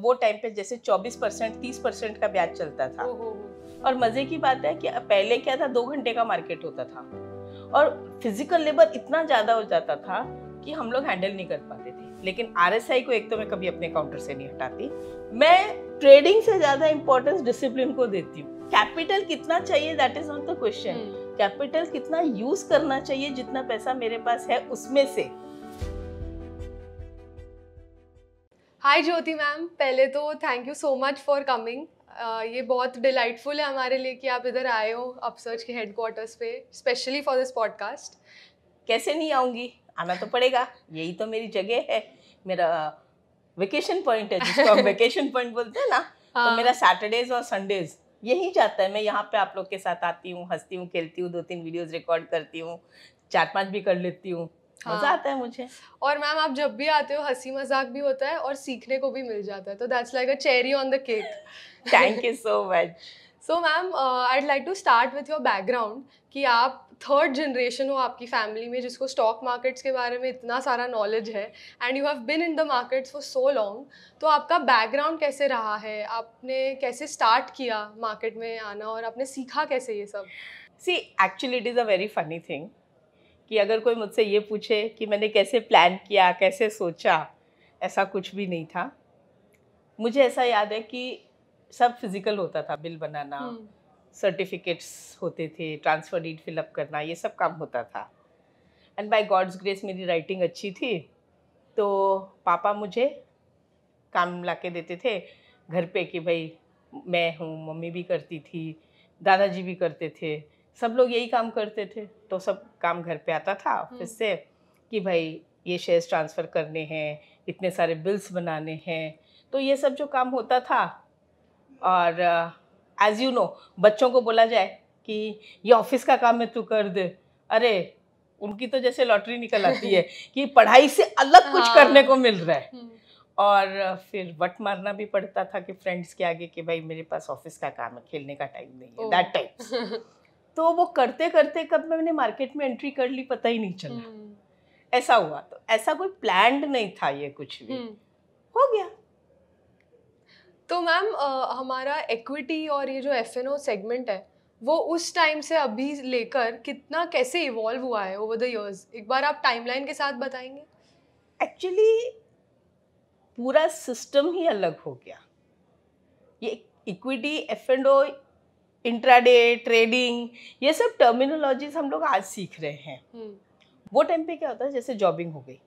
वो टाइम पे जैसे 24 परसेंट तीस परसेंट का ब्याज चलता था और मजे की बात है कि पहले क्या था दो घंटे का मार्केट होता था और फिजिकल लेबर इतना ज़्यादा हो जाता था कि हम लोग हैंडल नहीं कर पाते थे लेकिन आर को एक तो मैं कभी अपने काउंटर से नहीं हटाती मैं ट्रेडिंग से ज़्यादा इंपॉर्टेंस डिसिप्लिन को देती हूँ कैपिटल कितना चाहिए that is not the question capital कितना यूज करना चाहिए जितना पैसा मेरे पास है उसमें से हाय ज्योति मैम पहले तो thank you so much for coming ये बहुत डिलाइटफुल है हमारे लिए कि आप इधर आए हो अपसर्च के हेडक्वार्टर्स पे स्पेशली फॉर दिस पॉडकास्ट कैसे नहीं आऊँगी आना तो पड़ेगा यही तो मेरी जगह है मेरा वेकेशन पॉइंट है जिसको हम वेकेशन पॉइंट बोलते हैं ना तो हाँ. तो मेरा सैटरडेज और संडेज यही जाता है मैं यहाँ पे आप लोग के साथ आती हूँ हंसती हूँ खेलती हूँ दो तीन वीडियोस रिकॉर्ड करती हूँ चार पांच भी कर लेती हूँ हाँ। मजा आता है मुझे और मैम आप जब भी आते हो हंसी मजाक भी होता है और सीखने को भी मिल जाता है तो that's like a cherry on the cake thank you so much so ma'am I like to start with your background कि आप थर्ड जनरेशन हो आपकी फैमिली में जिसको स्टॉक मार्केट्स के बारे में इतना सारा नॉलेज है and you have been in the markets for so long तो आपका बैकग्राउंड कैसे रहा है आपने कैसे स्टार्ट किया मार्केट में आना और आपने सीखा कैसे ये सब see actually it is a very funny thing कि अगर कोई मुझसे ये पूछे कि मैंने कैसे प्लान किया कैसे सोचा ऐसा कुछ भी नहीं था मुझे ऐसा याद है कि सब फिज़िकल होता था बिल बनाना सर्टिफिकेट्स हम्म। होते थे ट्रांसफ़र डीड फिलअप करना ये सब काम होता था एंड बाय गॉड्स ग्रेस मेरी राइटिंग अच्छी थी तो पापा मुझे काम ला के देते थे घर पे कि भाई मैं हूँ मम्मी भी करती थी दादाजी भी करते थे सब लोग यही काम करते थे तो सब काम घर पे आता था ऑफिस हम्म। से कि भाई ये शेयर्स ट्रांसफ़र करने हैं इतने सारे बिल्स बनाने हैं तो ये सब जो काम होता था और एज़ यू नो बच्चों को बोला जाए कि ये ऑफिस का काम है तू कर दे अरे उनकी तो जैसे लॉटरी निकल आती है कि पढ़ाई से अलग कुछ हाँ। करने को मिल रहा है हम्म। और फिर वट मारना भी पड़ता था कि फ्रेंड्स के आगे कि भाई मेरे पास ऑफिस का काम है खेलने का टाइम नहीं है दैट टाइम तो वो करते करते कब मैंने मार्केट में एंट्री कर ली पता ही नहीं चला हम्म। ऐसा हुआ तो ऐसा कोई प्लान नहीं था ये कुछ भी हम्म। हो गया तो मैम हमारा इक्विटी और ये जो एफ सेगमेंट है वो उस टाइम से अभी लेकर कितना कैसे इवॉल्व हुआ है ओवर द इयर्स एक बार आप टाइमलाइन के साथ बताएंगे एक्चुअली पूरा सिस्टम ही अलग हो गया ये equity F and O intraday trading ये सब टर्मिनोलॉजीज हम लोग आज सीख रहे हैं hmm. वो टाइम पे क्या होता है जैसे जॉबिंग हो गई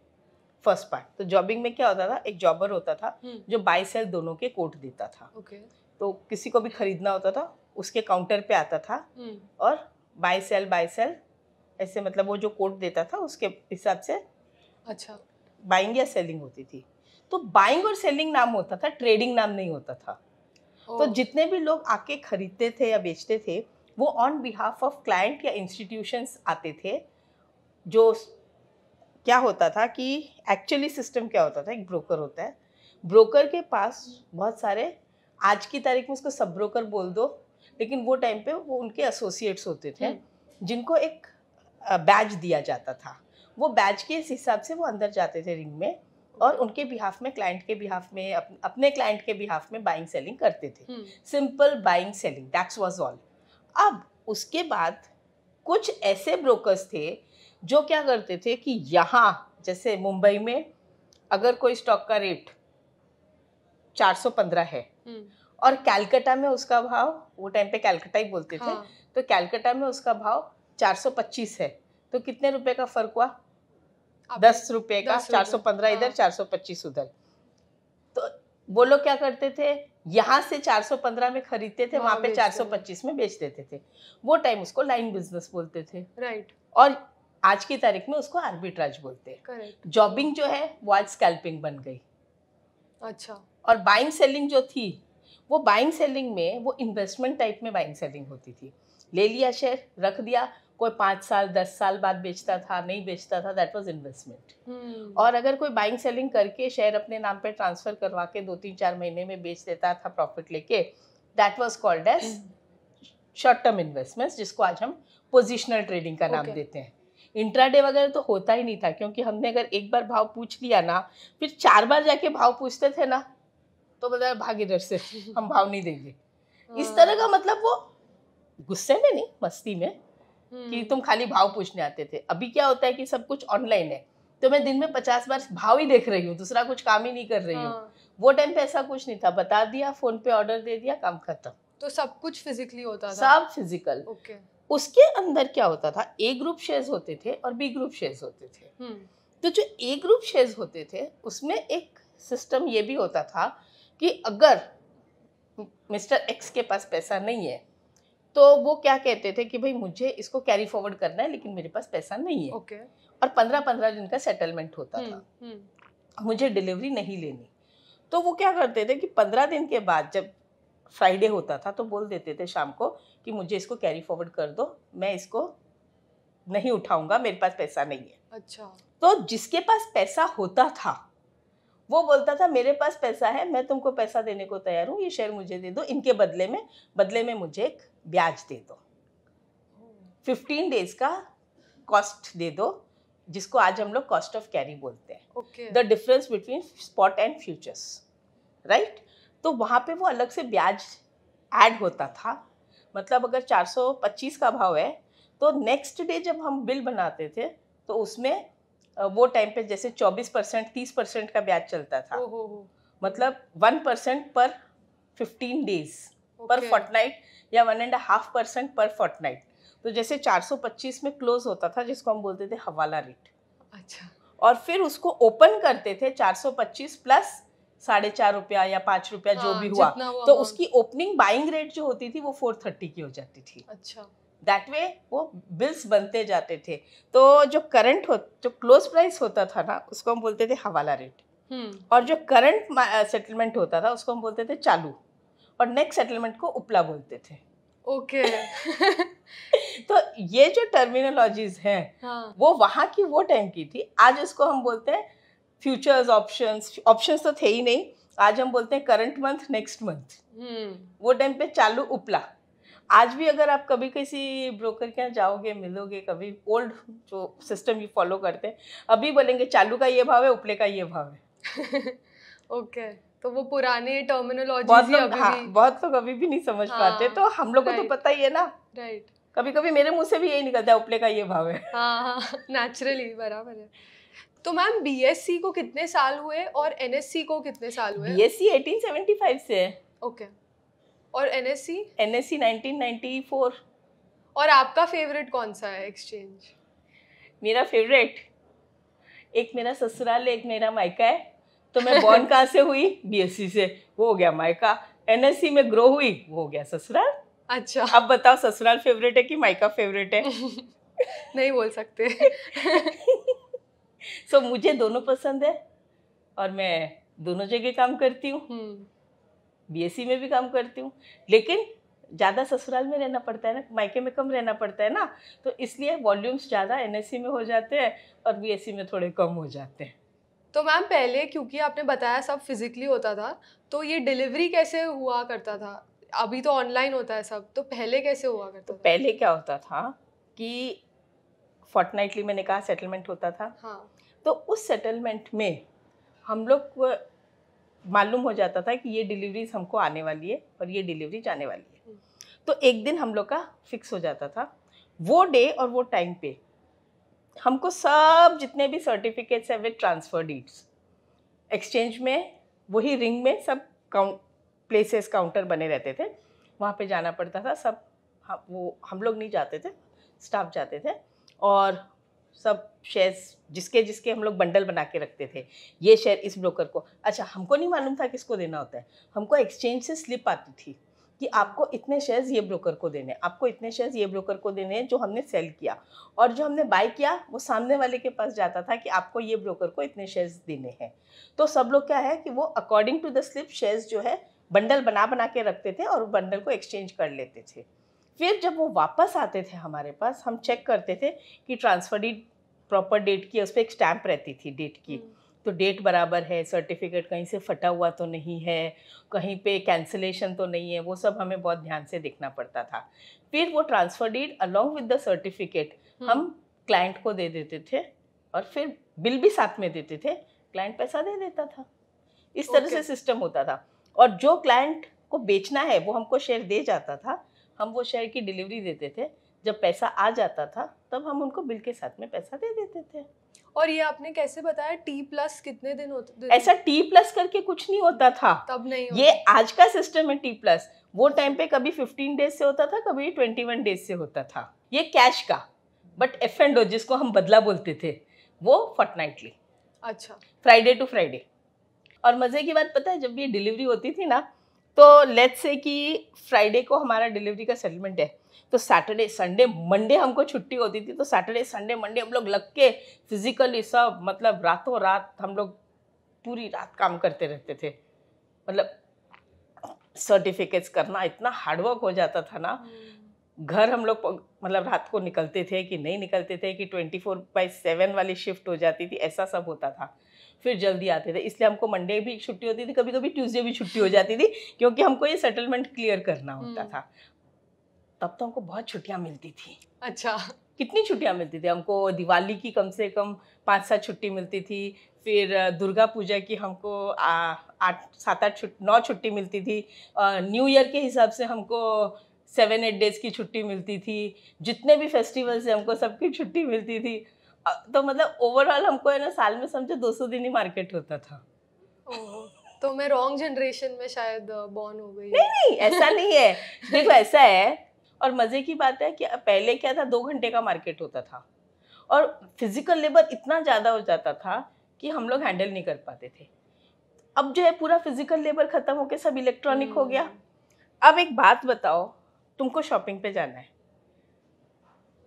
फर्स्ट पार्ट तो जॉबिंग में क्या होता था एक जॉबर होता था hmm. जो बाई सेल दोनों के कोट देता था okay. तो किसी को भी खरीदना होता था उसके काउंटर पे आता था hmm. और बाई सेल बाई सेल ऐसे मतलब वो जो कोट देता था उसके हिसाब से अच्छा बाइंग या सेलिंग होती थी तो बाइंग और सेलिंग नाम होता था ट्रेडिंग नाम नहीं होता था तो जितने भी लोग आके खरीदते थे या बेचते थे वो ऑन बिहाफ ऑफ क्लाइंट या इंस्टीट्यूशंस आते थे जो क्या होता था कि एक्चुअली सिस्टम क्या होता था एक ब्रोकर होता है ब्रोकर के पास बहुत सारे आज की तारीख में उसको सब ब्रोकर बोल दो लेकिन वो टाइम पे वो उनके एसोसिएट्स होते थे हम्म। जिनको एक बैज दिया जाता था वो बैच के हिसाब से वो अंदर जाते थे रिंग में और उनके बिहाफ में क्लाइंट के बिहाफ में अप, अपने क्लाइंट के बिहाफ में बाइंग सेलिंग करते थे simple buying selling that's was all अब उसके बाद कुछ ऐसे ब्रोकर्स थे जो क्या करते थे कि यहाँ जैसे मुंबई में अगर कोई स्टॉक का रेट 415 है हम्म। और कैलकाटा में उसका भाव वो टाइम पे कैलकाटा ही बोलते हाँ। थे तो कैलकाटा में उसका भाव 425 है तो कितने रुपए का फर्क हुआ दस रुपए का चार सौ पंद्रह इधर हाँ। चार सौ पच्चीस उधर तो वो लोग क्या करते थे यहाँ से चार सौ पंद्रह में खरीदते थे हाँ, वहां पे चार सौ पच्चीस में बेच देते थे वो टाइम उसको लाइन बिजनेस बोलते थे राइट और आज की तारीख में उसको आर्बिट्राज बोलते हैं जॉबिंग जो है वो आज स्कैल्पिंग बन गई अच्छा और बाइंग सेलिंग जो थी वो बाइंग सेलिंग में वो इन्वेस्टमेंट टाइप में बाइंग सेलिंग होती थी ले लिया शेयर रख दिया कोई पाँच साल दस साल बाद बेचता था नहीं बेचता था दैट वाज इन्वेस्टमेंट और अगर कोई बाइंग सेलिंग करके शेयर अपने नाम पे ट्रांसफर करवा के दो तीन चार महीने में बेच देता था प्रॉफिट लेके that was called as short term investments जिसको आज हम पोजिशनल ट्रेडिंग का नाम okay. देते हैं इंट्राडे वगैरह तो होता ही नहीं था क्योंकि हमने अगर एक बार भाव पूछ लिया ना फिर चार बार जाके भाव पूछते थे ना तो बताया मतलब भाग इधर से हम भाव नहीं देंगे इस हाँ। तरह का मतलब वो गुस्से में नहीं मस्ती में कि हम्म। तुम खाली भाव पूछने आते थे अभी क्या होता है कि सब कुछ ऑनलाइन है तो मैं दिन में पचास बार भाव ही देख रही हूँ दूसरा कुछ काम ही नहीं कर रही हूँ हाँ। वो टाइम पे ऐसा कुछ नहीं था बता दिया फोन पे ऑर्डर दे दिया काम खत्म तो सब कुछ फिजिकली होता था सब फिजिकल ओके उसके अंदर क्या होता था ए ग्रुप शेयर्स होते थे और बी ग्रुप शेयर्स होते थे हम्म। तो जो ए ग्रुप शेयर्स होते थे उसमें एक सिस्टम ये भी होता था कि अगर मिस्टर एक्स के पास पैसा नहीं है तो वो क्या कहते थे कि भाई मुझे इसको कैरी फॉरवर्ड करना है लेकिन मेरे पास पैसा नहीं है okay. और पंद्रह पंद्रह दिन का सेटलमेंट होता हुँ, हम्म, था हुँ. हम्म। मुझे डिलीवरी नहीं लेनी तो वो क्या करते थे कि पंद्रह दिन के बाद जब फ्राइडे होता था तो बोल देते थे शाम को कि मुझे इसको कैरी फॉरवर्ड कर दो मैं इसको नहीं उठाऊंगा मेरे पास पैसा नहीं है अच्छा तो जिसके पास पैसा होता था वो बोलता था मेरे पास पैसा है मैं तुमको पैसा देने को तैयार हूँ ये शेयर मुझे दे दो इनके बदले में बदले में मुझे एक ब्याज दे दो फिफ्टीन डेज का कॉस्ट दे दो जिसको आज हम लोग कॉस्ट ऑफ कैरी बोलते हैं the difference between spot and futures right तो वहाँ पे वो अलग से ब्याज ऐड होता था मतलब अगर 425 का भाव है तो नेक्स्ट डे जब हम बिल बनाते थे तो उसमें वो टाइम पे जैसे 24 परसेंट तीस परसेंट का ब्याज चलता था oh, oh, oh. मतलब वन परसेंट पर फिफ्टीन डेज पर फोर्टनाइट या वन एंड हाफ परसेंट पर फोर्टनाइट तो जैसे 425 में क्लोज होता था जिसको हम बोलते थे हवाला रेट अच्छा और फिर उसको ओपन करते थे 425 प्लस साढ़े चार रुपया या पाँच रुपया हाँ, जो भी हुआ, तो उसकी ओपनिंग बाइंग रेट जो होती थी वो थर्टी की हो जाती थी अच्छा दैट वे वो बिल्स बनते जाते थे तो जो करंट हो जो क्लोज प्राइस होता था ना उसको हम बोलते थे हवाला रेट हम्म। और जो करंट सेटलमेंट होता था उसको हम बोलते थे चालू और नेक्स्ट सेटलमेंट को उपला बोलते थे ओके okay. तो ये जो टर्मिनोलॉजीज हैं हाँ. वो वहाँ की वो टाइम की थी आज उसको हम बोलते हैं फ्यूचर्स ऑप्शंस ऑप्शंस तो थे ही नहीं आज हम बोलते हैं करंट मंथ नेक्स्ट मंथ वो टाइम पे चालू उपला आज भी अगर आप कभी किसी ब्रोकर के यहाँ जाओगे मिलोगे कभी ओल्ड जो सिस्टम ये फॉलो करते हैं अभी बोलेंगे चालू का ये भाव है उपले का ये भाव है ओके तो वो पुराने टर्मिनोलॉजी बहुत लोग हाँ, बहुत लोग अभी भी नहीं समझ हाँ, पाते तो हम लोग को तो पता ही है ना राइट कभी कभी मेरे मुंह से भी यही निकलता है उपले का ये भाव है हाँ हाँ नेचुरली बराबर है तो मैम बीएससी को कितने साल हुए और एनएससी को कितने साल हुए बीएससी 1875 से है ओके okay. और N S C N S C और आपका फेवरेट कौन सा है एक्सचेंज मेरा फेवरेट एक मेरा ससुराल एक मेरा मायका है तो मैं बॉर्न कहाँ से हुई बी से वो हो गया मायका एन में ग्रो हुई वो हो गया ससुराल अच्छा अब बताओ ससुराल फेवरेट है कि मायका फेवरेट है नहीं बोल सकते सो so, मुझे दोनों पसंद है और मैं दोनों जगह काम करती हूँ हम्म। बीएससी e में भी काम करती हूँ लेकिन ज़्यादा ससुराल में रहना पड़ता है ना मायके में कम रहना पड़ता है ना तो इसलिए वॉल्यूम्स ज़्यादा एन e में हो जाते हैं और बी e में थोड़े कम हो जाते हैं तो मैम पहले क्योंकि आपने बताया सब फिज़िकली होता था तो ये डिलीवरी कैसे हुआ करता था अभी तो ऑनलाइन होता है सब तो पहले कैसे हुआ करता तो था? पहले क्या होता था कि फोर्टनाइटली मैंने कहा सेटलमेंट होता था हाँ तो उस सेटलमेंट में हम लोग मालूम हो जाता था कि ये डिलीवरीज हमको आने वाली है और ये डिलीवरी जाने वाली है हम्म। तो एक दिन हम लोग का फिक्स हो जाता था वो डे और वो टाइम पे हमको सब जितने भी सर्टिफिकेट्स हैं विद ट्रांसफ़र डीड्स एक्सचेंज में वही रिंग में सब काउंट प्लेसेस काउंटर बने रहते थे वहाँ पे जाना पड़ता था सब हम हाँ, वो हम लोग नहीं जाते थे स्टाफ जाते थे और सब शेयर्स जिसके जिसके हम लोग बंडल बना के रखते थे ये शेयर इस ब्रोकर को अच्छा हमको नहीं मालूम था किसको देना होता है हमको एक्सचेंज से स्लिप आती थी कि आपको इतने शेयर्स ये ब्रोकर को देने आपको इतने शेयर्स ये ब्रोकर को देने हैं जो हमने सेल किया और जो हमने बाय किया वो सामने वाले के पास जाता था कि आपको ये ब्रोकर को इतने शेयर्स देने हैं तो सब लोग क्या है कि वो according to the slip shares जो है बंडल बना बना के रखते थे और बंडल को एक्सचेंज कर लेते थे फिर जब वो वापस आते थे हमारे पास हम चेक करते थे कि ट्रांसफर डीड प्रॉपर डेट की उस पर एक स्टैम्प रहती थी डेट की हम्म। तो डेट बराबर है सर्टिफिकेट कहीं से फटा हुआ तो नहीं है कहीं पे कैंसिलेशन तो नहीं है वो सब हमें बहुत ध्यान से देखना पड़ता था फिर वो transfer deed along with the certificate हम क्लाइंट को दे देते थे और फिर बिल भी साथ में देते थे क्लाइंट पैसा दे देता था इस तरह okay. से सिस्टम होता था और जो क्लाइंट को बेचना है वो हमको शेयर दे जाता था हम वो शेयर की डिलीवरी देते थे जब पैसा आ जाता था तब हम उनको बिल के साथ में पैसा दे देते थे और ये आपने कैसे बताया टी प्लस कितने दिन होते ऐसा टी प्लस करके कुछ नहीं होता था तब नहीं ये आज का सिस्टम है टी प्लस वो टाइम पे कभी फिफ्टीन डेज से होता था कभी वन डेज से होता था ये कैश का बट एफ एंड जिसको हम बदला बोलते थे वो फोर्टनाइटली अच्छा फ्राइडे टू फ्राइडे और मज़े की बात पता है जब ये डिलीवरी होती थी ना तो लेट्स से कि फ्राइडे को हमारा डिलीवरी का सेटलमेंट है तो सैटरडे संडे मंडे हमको छुट्टी होती थी तो सैटरडे संडे मंडे हम लोग लग के फिजिकली सब मतलब रातों रात हम लोग पूरी रात काम करते रहते थे मतलब सर्टिफिकेट्स करना इतना हार्डवर्क हो जाता था ना हम्म। घर हम लोग मतलब रात को निकलते थे कि नहीं निकलते थे कि ट्वेंटी फोर बाई सेवन वाली शिफ्ट हो जाती थी ऐसा सब होता था फिर जल्दी आते थे इसलिए हमको मंडे भी छुट्टी होती थी कभी कभी ट्यूसडे भी छुट्टी हो जाती थी क्योंकि हमको ये सेटलमेंट क्लियर करना होता हम्म। था तब तो हमको बहुत छुट्टियाँ मिलती थी अच्छा कितनी छुट्टियाँ मिलती थी हमको दिवाली की कम से कम पाँच सात छुट्टी मिलती थी फिर दुर्गा पूजा की हमको आठ सात आठ छुट्टी नौ छुट्टी मिलती थी न्यू ईयर के हिसाब से हमको सेवन एट डेज़ की छुट्टी मिलती थी जितने भी फेस्टिवल्स हैं हमको सबकी छुट्टी मिलती थी तो मतलब ओवरऑल हमको है ना साल में समझो दो सौ दिन ही मार्केट होता था तो मैं रॉन्ग जनरेशन में शायद बॉर्न हो गई नहीं नहीं ऐसा नहीं है देखो ऐसा है और मज़े की बात है कि पहले क्या था दो घंटे का मार्केट होता था और फिज़िकल लेबर इतना ज़्यादा हो जाता था कि हम लोग हैंडल नहीं कर पाते थे अब जो है पूरा फिज़िकल लेबर ख़त्म होकर सब इलेक्ट्रॉनिक हो गया हम्म। अब एक बात बताओ तुमको शॉपिंग पे जाना है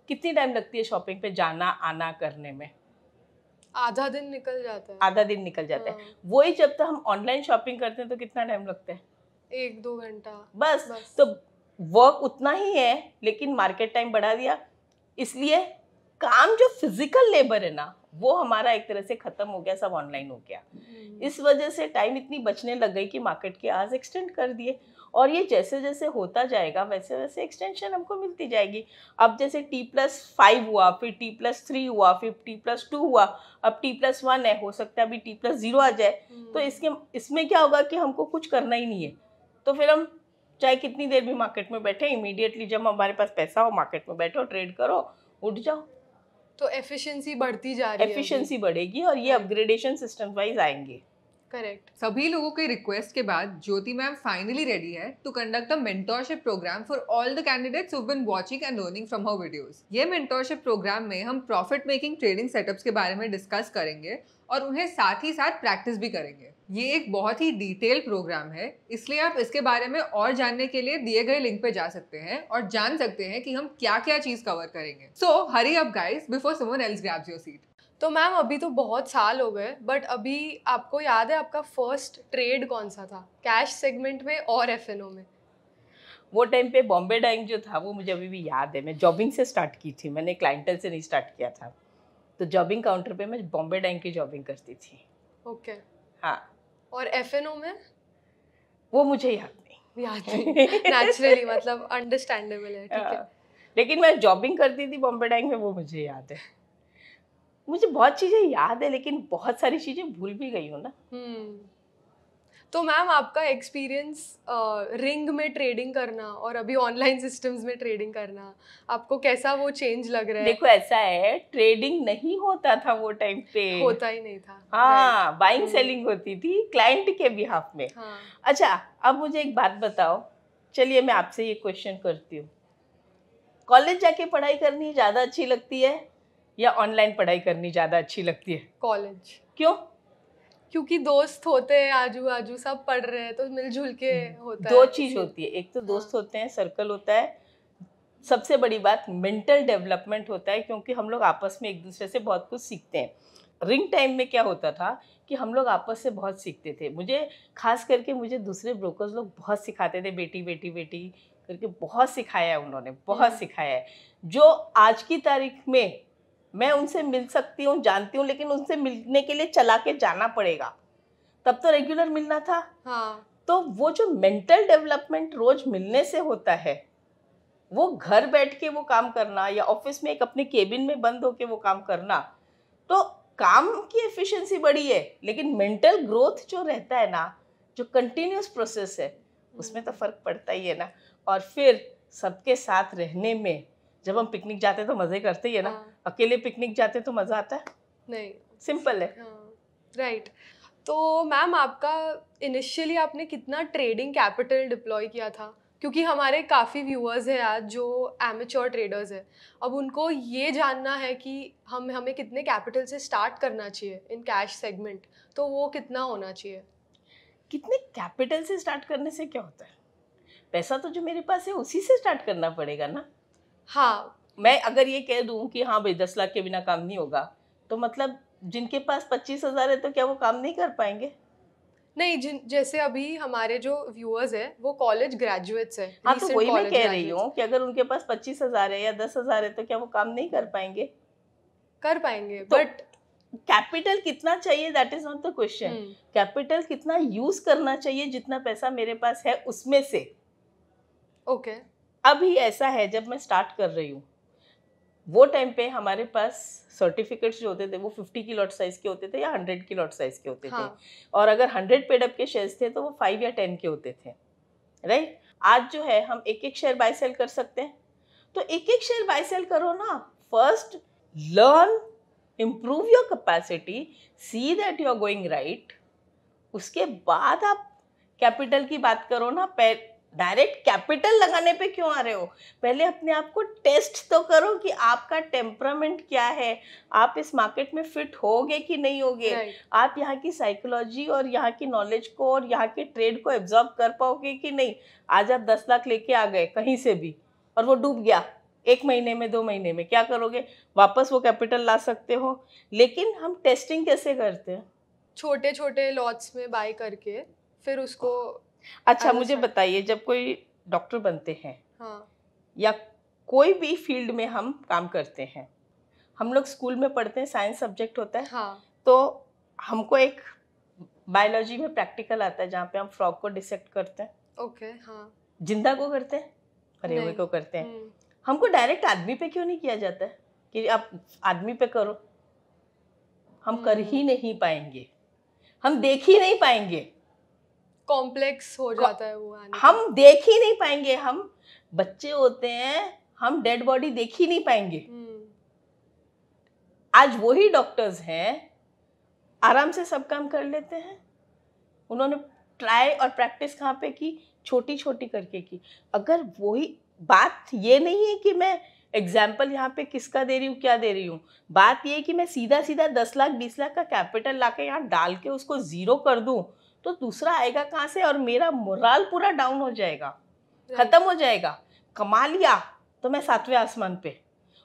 कितनी टाइम लगती है शॉपिंग पे जाना आना करने में आधा दिन निकल जाता है आधा दिन निकल जाता हाँ। है वही जब तक हम ऑनलाइन शॉपिंग करते हैं तो कितना टाइम लगता है एक दो घंटा बस, बस तो वर्क उतना ही है लेकिन मार्केट टाइम बढ़ा दिया इसलिए काम जो फिजिकल लेबर है ना वो हमारा एक तरह से खत्म हो गया सब ऑनलाइन हो गया हम्म। इस वजह से टाइम इतनी बचने लग गई कि मार्केट के आज एक्सटेंड कर दिए और ये जैसे जैसे होता जाएगा वैसे वैसे एक्सटेंशन हमको मिलती जाएगी अब जैसे टी प्लस फाइव हुआ फिर टी प्लस थ्री हुआ फिर टी प्लस टू हुआ अब टी प्लस वन है हो सकता है अभी टी प्लस ज़ीरो आ जाए तो हम्म। इसके इसमें क्या होगा कि हमको कुछ करना ही नहीं है तो फिर हम चाहे कितनी देर भी मार्केट में बैठे इमीडिएटली जब हमारे पास पैसा हो मार्केट में बैठो ट्रेड करो उठ जाओ तो एफिशिएंसी बढ़ती जा रही है एफिशिएंसी बढ़ेगी और ये अपग्रेडेशन सिस्टम वाइज आएंगे करेक्ट सभी लोगों के रिक्वेस्ट के बाद ज्योति मैम फाइनली रेडी है to conduct a mentorship program for all the candidates who been watching and learning from her videos ये मेंटोरशिप प्रोग्राम में हम प्रॉफिट मेकिंग ट्रेडिंग सेटअप्स के बारे में डिस्कस करेंगे और उन्हें साथ ही साथ प्रैक्टिस भी करेंगे ये एक बहुत ही डिटेल प्रोग्राम है इसलिए आप इसके बारे में और जानने के लिए दिए गए लिंक पे जा सकते हैं और जान सकते हैं कि हम क्या क्या चीज़ कवर करेंगे so hurry up guys before someone else grabs your seat तो मैम अभी तो बहुत साल हो गए बट अभी आपको याद है आपका फर्स्ट ट्रेड कौन सा था कैश सेगमेंट में और एफ में वो टाइम पे बॉम्बे डाइंग जो था वो मुझे अभी भी याद है मैं जॉबिंग से स्टार्ट की थी मैंने क्लाइंटल से नहीं स्टार्ट किया था तो जॉबिंग काउंटर पे मैं बॉम्बे डैंक की जॉबिंग करती थी ओके okay. हाँ और एफ में वो मुझे याद नहीं याद नहीं नेचुरली मतलब अंडरस्टैंडेबल है ठीक है हाँ। लेकिन मैं जॉबिंग करती थी बॉम्बे डैंक में वो मुझे याद है मुझे बहुत चीज़ें याद है लेकिन बहुत सारी चीज़ें भूल भी गई हूँ ना hmm. तो मैम आपका एक्सपीरियंस रिंग में ट्रेडिंग करना और अभी ऑनलाइन सिस्टम्स में ट्रेडिंग करना आपको कैसा वो चेंज लग रहा है देखो ऐसा है ट्रेडिंग नहीं होता था वो टाइम पे होता ही नहीं था हाँ बाइंग सेलिंग हम्म। होती थी क्लाइंट के बिहाफ में हाँ. अच्छा अब मुझे एक बात बताओ चलिए मैं आपसे ये क्वेश्चन करती हूँ कॉलेज जाके पढ़ाई करनी ज़्यादा अच्छी लगती है या ऑनलाइन पढ़ाई करनी ज़्यादा अच्छी लगती है कॉलेज क्यों क्योंकि दोस्त होते हैं आजू बाजू सब पढ़ रहे हैं तो मिलजुल के हम्म। होता दो है दो चीज़ होती है एक तो दोस्त हाँ। होते हैं सर्कल होता है सबसे बड़ी बात मेंटल डेवलपमेंट होता है क्योंकि हम लोग आपस में एक दूसरे से बहुत कुछ सीखते हैं रिंग टाइम में क्या होता था कि हम लोग आपस से बहुत सीखते थे मुझे खास करके मुझे दूसरे ब्रोकर्स लोग बहुत सिखाते थे बेटी बेटी बेटी करके बहुत सिखाया है उन्होंने बहुत हम्म। सिखाया है जो आज की तारीख में मैं उनसे मिल सकती हूँ जानती हूँ लेकिन उनसे मिलने के लिए चला के जाना पड़ेगा तब तो रेगुलर मिलना था हाँ तो वो जो मेंटल डेवलपमेंट रोज मिलने से होता है वो घर बैठ के वो काम करना या ऑफिस में एक अपने केबिन में बंद होके वो काम करना तो काम की एफिशिएंसी बड़ी है लेकिन मेंटल ग्रोथ जो रहता है ना जो कंटिन्यूस प्रोसेस है उसमें तो हम्म। फ़र्क पड़ता ही है ना और फिर सबके साथ रहने में जब हम पिकनिक जाते तो मजे करते ही है ना हाँ। अकेले पिकनिक जाते तो मजा आता है नहीं सिंपल है हाँ। राइट तो मैम आपका इनिशियली आपने कितना ट्रेडिंग कैपिटल डिप्लॉय किया था क्योंकि हमारे काफ़ी व्यूअर्स हैं आज जो एमेच्योर ट्रेडर्स हैं अब उनको ये जानना है कि हम हमें कितने कैपिटल से स्टार्ट करना चाहिए इन कैश सेगमेंट तो वो कितना होना चाहिए कितने कैपिटल से स्टार्ट करने से क्या होता है पैसा तो जो मेरे पास है उसी से स्टार्ट करना पड़ेगा ना हाँ मैं अगर ये कह दूँ कि हाँ भाई दस लाख के बिना काम नहीं होगा तो मतलब जिनके पास पच्चीस हज़ार है तो क्या वो काम नहीं कर पाएंगे नहीं जिन जैसे अभी हमारे जो व्यूअर्स हैं वो कॉलेज ग्रेजुएट्स हैं हाँ तो वही मैं कह रही हूँ कि अगर उनके पास पच्चीस हज़ार है या दस हज़ार है तो क्या वो काम नहीं कर पाएंगे कर पाएंगे तो, बट कैपिटल कितना चाहिए that is not the question capital कितना यूज करना चाहिए जितना पैसा मेरे पास है उसमें से ओके okay. अभी ऐसा है जब मैं स्टार्ट कर रही हूँ वो टाइम पे हमारे पास सर्टिफिकेट्स जो होते थे वो फिफ्टी की लॉट साइज के होते थे या हंड्रेड की लॉट साइज के होते हाँ. थे और अगर हंड्रेड पेड अप के शेयर्स थे तो वो फाइव या टेन के होते थे राइट आज जो है हम एक एक शेयर बाय सेल कर सकते हैं तो एक एक शेयर बाय सेल करो ना first learn improve your capacity see that you are going right उसके बाद आप कैपिटल की बात करो ना डायरेक्ट कैपिटल लगाने पे क्यों आ रहे हो पहले अपने आप को टेस्ट तो करो कि आपका टेम्परामेंट क्या है आप इस मार्केट में फिट होगे कि नहीं होगे आप यहाँ की साइकोलॉजी और यहाँ की नॉलेज को और यहाँ के ट्रेड को एब्जॉर्ब कर पाओगे कि नहीं आज आप दस लाख लेके आ गए कहीं से भी और वो डूब गया एक महीने में दो महीने में क्या करोगे वापस वो कैपिटल ला सकते हो लेकिन हम टेस्टिंग कैसे करते हैं छोटे छोटे लॉट्स में बाय करके फिर उसको अच्छा मुझे बताइए जब कोई डॉक्टर बनते हैं हाँ। या कोई भी फील्ड में हम काम करते हैं हम लोग स्कूल में पढ़ते हैं साइंस सब्जेक्ट होता है हाँ। तो हमको एक बायोलॉजी में प्रैक्टिकल आता है जहाँ पे हम फ्रॉग को डिसेक्ट करते हैं ओके हाँ जिंदा को करते हैं मरे हुए को करते हैं हम्म। हमको डायरेक्ट आदमी पे क्यों नहीं किया जाता है कि आप आदमी पे करो हम कर हम्म। ही नहीं पाएंगे हम देख ही नहीं पाएंगे कॉम्प्लेक्स हो जाता है वो आने हम देख ही नहीं पाएंगे हम बच्चे होते हैं हम डेड बॉडी देख ही नहीं पाएंगे हम्म। आज वही डॉक्टर्स हैं आराम से सब काम कर लेते हैं उन्होंने ट्राई और प्रैक्टिस कहाँ पे की छोटी छोटी करके की अगर वही बात ये नहीं है कि मैं एग्जाम्पल यहाँ पे किसका दे रही हूँ क्या दे रही हूँ बात ये है कि मैं सीधा सीधा दस लाख बीस लाख का कैपिटल ला के यहाँ डाल के उसको ज़ीरो कर दूँ तो दूसरा आएगा कहाँ से और मेरा मोराल पूरा डाउन हो जाएगा ख़त्म हो जाएगा कमा लिया तो मैं सातवें आसमान पे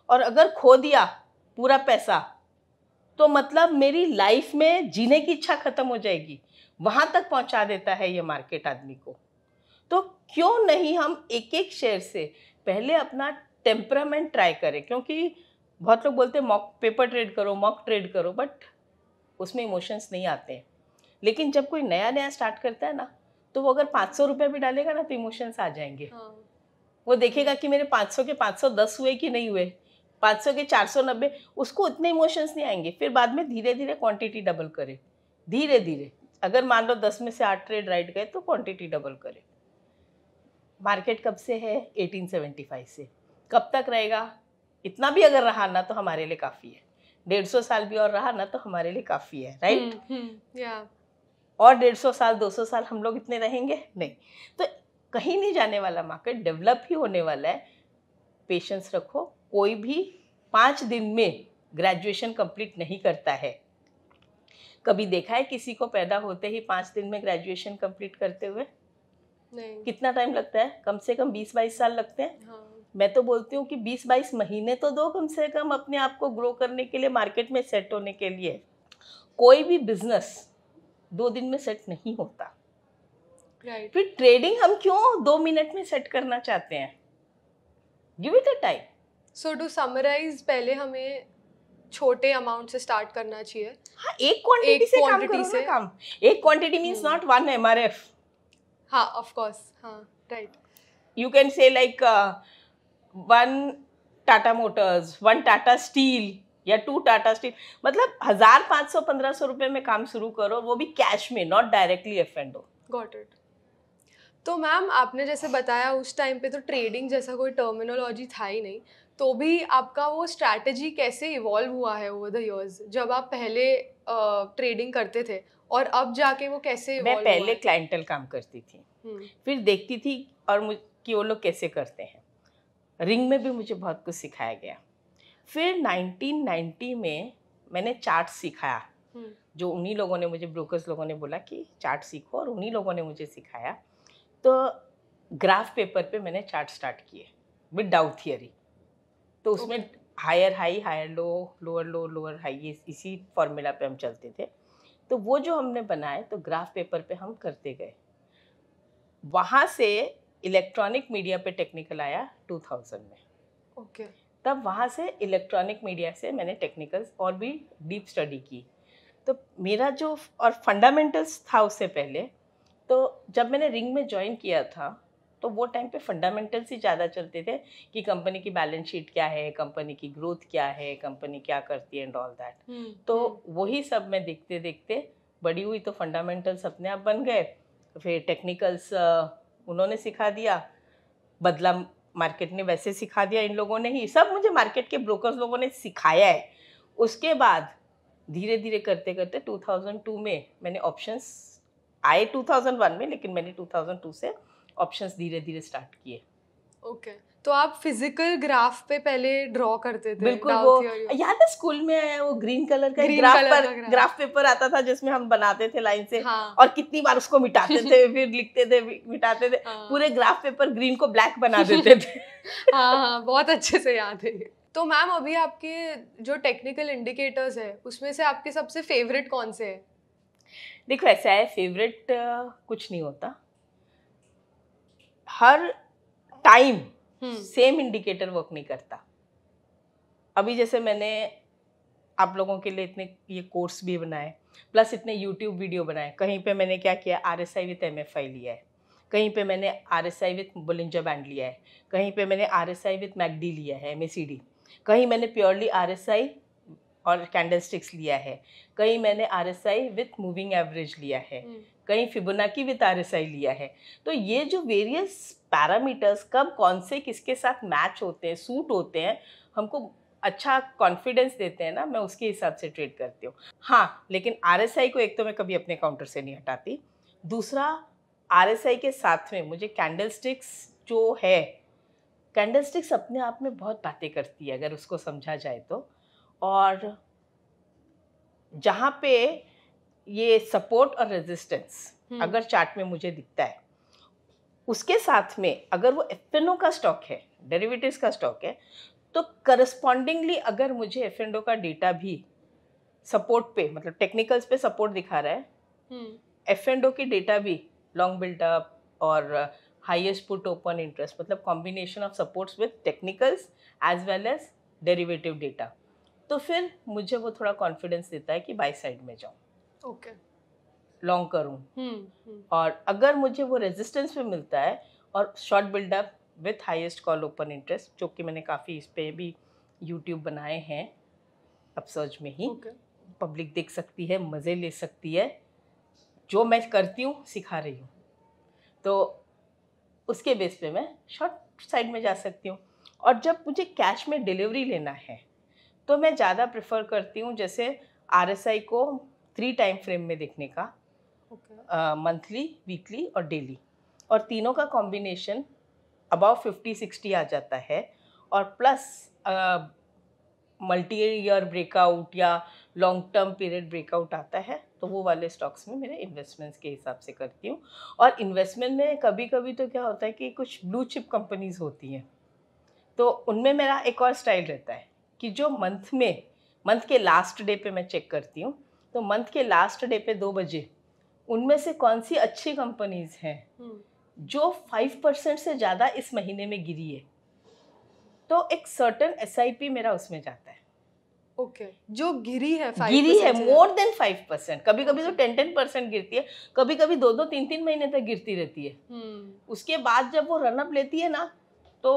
और अगर खो दिया पूरा पैसा तो मतलब मेरी लाइफ में जीने की इच्छा ख़त्म हो जाएगी वहाँ तक पहुँचा देता है ये मार्केट आदमी को तो क्यों नहीं हम एक एक शेयर से पहले अपना टेम्परामेंट ट्राई करें क्योंकि बहुत लोग बोलते हैं मॉक पेपर ट्रेड करो मॉक ट्रेड करो बट उसमें इमोशंस नहीं आते हैं लेकिन जब कोई नया नया स्टार्ट करता है ना तो वो अगर पाँच सौ रुपये भी डालेगा ना तो इमोशंस आ जाएंगे हाँ। वो देखेगा कि मेरे पाँच सौ के पाँच सौ दस हुए कि नहीं हुए पाँच सौ के चार सौ नब्बे उसको उतने इमोशंस नहीं आएंगे फिर बाद में धीरे धीरे क्वांटिटी डबल करे धीरे धीरे अगर मान लो दस में से आठ ट्रेड राइट गए तो क्वांटिटी डबल करे मार्केट कब से है 1875 से कब तक रहेगा इतना भी अगर रहा ना तो हमारे लिए काफ़ी है डेढ़ सौ साल भी और रहा ना तो हमारे लिए काफ़ी है राइट या हम्म, हम्म, और डेढ़ सौ साल दो सौ साल हम लोग इतने रहेंगे नहीं तो कहीं नहीं जाने वाला मार्केट डेवलप ही होने वाला है पेशेंस रखो कोई भी पाँच दिन में ग्रेजुएशन कंप्लीट नहीं करता है कभी देखा है किसी को पैदा होते ही पाँच दिन में ग्रेजुएशन कंप्लीट करते हुए नहीं कितना टाइम लगता है कम से कम बीस बाईस साल लगते हैं हाँ। मैं तो बोलती हूँ कि बीस बाईस महीने तो दो कम से कम अपने आप को ग्रो करने के लिए मार्केट में सेट होने के लिए कोई भी बिजनेस दो दिन में सेट नहीं होता right. फिर ट्रेडिंग हम क्यों दो मिनट में सेट करना चाहते हैं give it a time so do summarize पहले हमें छोटे अमाउंट से स्टार्ट करना चाहिए हाँ एक क्वांटिटी से काम करो से काम एक quantity means not one M R F हाँ ऑफकोर्स हाँ right you can say like one Tata Motors one Tata Steel या टू टाटा स्टील मतलब हजार पाँच सौ पंद्रह सौ रुपये में काम शुरू करो वो भी कैश में not directly F and got it तो मैम आपने जैसे बताया उस टाइम पे तो ट्रेडिंग जैसा कोई टर्मिनोलॉजी था ही नहीं तो भी आपका वो स्ट्रैटेजी कैसे इवॉल्व हुआ है ओवर द इयर्स जब आप पहले ट्रेडिंग करते थे और अब जाके वो कैसे मैं पहले क्लाइंटल काम करती थी हम्म। फिर देखती थी और मुझ कि वो लोग कैसे करते हैं रिंग में भी मुझे बहुत कुछ सिखाया गया फिर 1990 में मैंने चार्ट सिखाया हम्म। जो उन्हीं लोगों ने मुझे ब्रोकर्स लोगों ने बोला कि चार्ट सीखो और उन्हीं लोगों ने मुझे सिखाया तो ग्राफ पेपर पे मैंने चार्ट स्टार्ट किए विद डाउट थियरी तो उसमें higher high higher low lower low lower high ये इसी फॉर्मूला पे हम चलते थे तो वो जो हमने बनाए तो ग्राफ पेपर पे हम करते गए वहाँ से इलेक्ट्रॉनिक मीडिया पे टेक्निकल आया 2000 में ओके okay. तब वहाँ से इलेक्ट्रॉनिक मीडिया से मैंने टेक्निकल्स और भी डीप स्टडी की तो मेरा जो और फंडामेंटल्स था उससे पहले तो जब मैंने रिंग में ज्वाइन किया था तो वो टाइम पे फंडामेंटल्स ही ज़्यादा चलते थे कि कंपनी की बैलेंस शीट क्या है कंपनी की ग्रोथ क्या है कंपनी क्या करती है एंड ऑल दैट तो हम्म। वही सब मैं देखते देखते बड़ी हुई तो फंडामेंटल्स अपने आप बन गए फिर टेक्निकल्स उन्होंने सिखा दिया बदला मार्केट ने वैसे सिखा दिया इन लोगों ने ही सब मुझे मार्केट के ब्रोकर्स लोगों ने सिखाया है उसके बाद धीरे धीरे करते करते 2002 में मैंने ऑप्शंस आए 2001 में लेकिन मैंने 2002 से ऑप्शंस धीरे धीरे स्टार्ट किए ओके okay. तो आप फिजिकल ग्राफ पे पहले ड्रॉ करते थे बिल्कुल वो याद है स्कूल में आया वो ग्रीन कलर का ग्रीन ग्राफ, कलर पर, ग्राफ।, ग्राफ पेपर आता था जिसमें हम बनाते थे लाइन से हाँ। और कितनी बार उसको मिटाते थे फिर लिखते थे मिटाते थे हाँ। पूरे ग्राफ पेपर ग्रीन को ब्लैक बना देते थे हाँ हाँ बहुत अच्छे से याद है तो मैम अभी आपके जो टेक्निकल इंडिकेटर्स है उसमें से आपके सबसे फेवरेट कौन से है देखो ऐसा है फेवरेट कुछ नहीं होता हर टाइम सेम इंडिकेटर वर्क नहीं करता अभी जैसे मैंने आप लोगों के लिए इतने ये कोर्स भी बनाए प्लस इतने यूट्यूब वीडियो बनाए कहीं पे मैंने क्या किया R S I with M F I लिया है कहीं पे मैंने R S I with Bollinger band लिया है कहीं पे मैंने R S I with MACD लिया है एम ए सी डी कहीं मैंने प्योरली आर एस आई और कैंडल स्टिक्स लिया है कहीं मैंने R S I with moving average लिया है हम्म। कहीं की भी तारसाई लिया है तो ये जो वेरियस पैरामीटर्स कब कौन से किसके साथ मैच होते हैं सूट होते हैं हमको अच्छा कॉन्फिडेंस देते हैं ना मैं उसके हिसाब से ट्रेड करती हूँ हाँ लेकिन आर को एक तो मैं कभी अपने काउंटर से नहीं हटाती दूसरा आर के साथ में मुझे कैंडल जो है कैंडल अपने आप में बहुत बातें करती है अगर उसको समझा जाए तो और जहाँ पे ये सपोर्ट और रेजिस्टेंस हम्म। अगर चार्ट में मुझे दिखता है उसके साथ में अगर वो एफ का स्टॉक है डेरिवेटिव्स का स्टॉक है तो करस्पॉन्डिंगली अगर मुझे एफ का डेटा भी सपोर्ट पे मतलब टेक्निकल्स पे सपोर्ट दिखा रहा है एफ एंड ओ की डेटा भी लॉन्ग बिल्डअप और हाईएस्ट पुट ओपन इंटरेस्ट मतलब combination of supports with technicals as well as derivative data तो फिर मुझे वो थोड़ा कॉन्फिडेंस देता है कि बाई साइड में जाऊँ ओके लॉन्ग करूँ और अगर मुझे वो रेजिस्टेंस पे मिलता है और short buildup with highest call open interest जो कि मैंने काफ़ी इस पर भी यूट्यूब बनाए हैं अब सर्च में ही पब्लिक देख सकती है मज़े ले सकती है जो मैं करती हूँ सिखा रही हूँ तो उसके बेस पे मैं शॉर्ट साइड में जा सकती हूँ और जब मुझे कैश में डिलीवरी लेना है तो मैं ज़्यादा प्रेफर करती हूँ जैसे आर को थ्री टाइम फ्रेम में देखने का मंथली okay. वीकली और डेली और तीनों का कॉम्बिनेशन अबाव फिफ्टी सिक्सटी आ जाता है और प्लस मल्टी ईयर ब्रेकआउट या लॉन्ग टर्म पीरियड ब्रेकआउट आता है तो वो वाले स्टॉक्स में मेरे इन्वेस्टमेंट्स के हिसाब से करती हूँ और इन्वेस्टमेंट में कभी कभी तो क्या होता है कि कुछ ब्लू चिप कंपनीज होती हैं तो उनमें मेरा एक और स्टाइल रहता है कि जो मंथ में मंथ के लास्ट डे पे मैं चेक करती हूँ तो मंथ के लास्ट डे पे दो बजे उनमें से कौन सी अच्छी कंपनीज हैं हम्म। जो फाइव परसेंट से ज़्यादा इस महीने में गिरी है तो एक सर्टन एस मेरा उसमें जाता है ओके okay. जो गिरी है 5 गिरी है मोर देन फाइव परसेंट कभी कभी तो टेन टेन परसेंट गिरती है कभी कभी दो दो तीन तीन महीने तक गिरती रहती है hmm. उसके बाद जब वो रनअप लेती है ना तो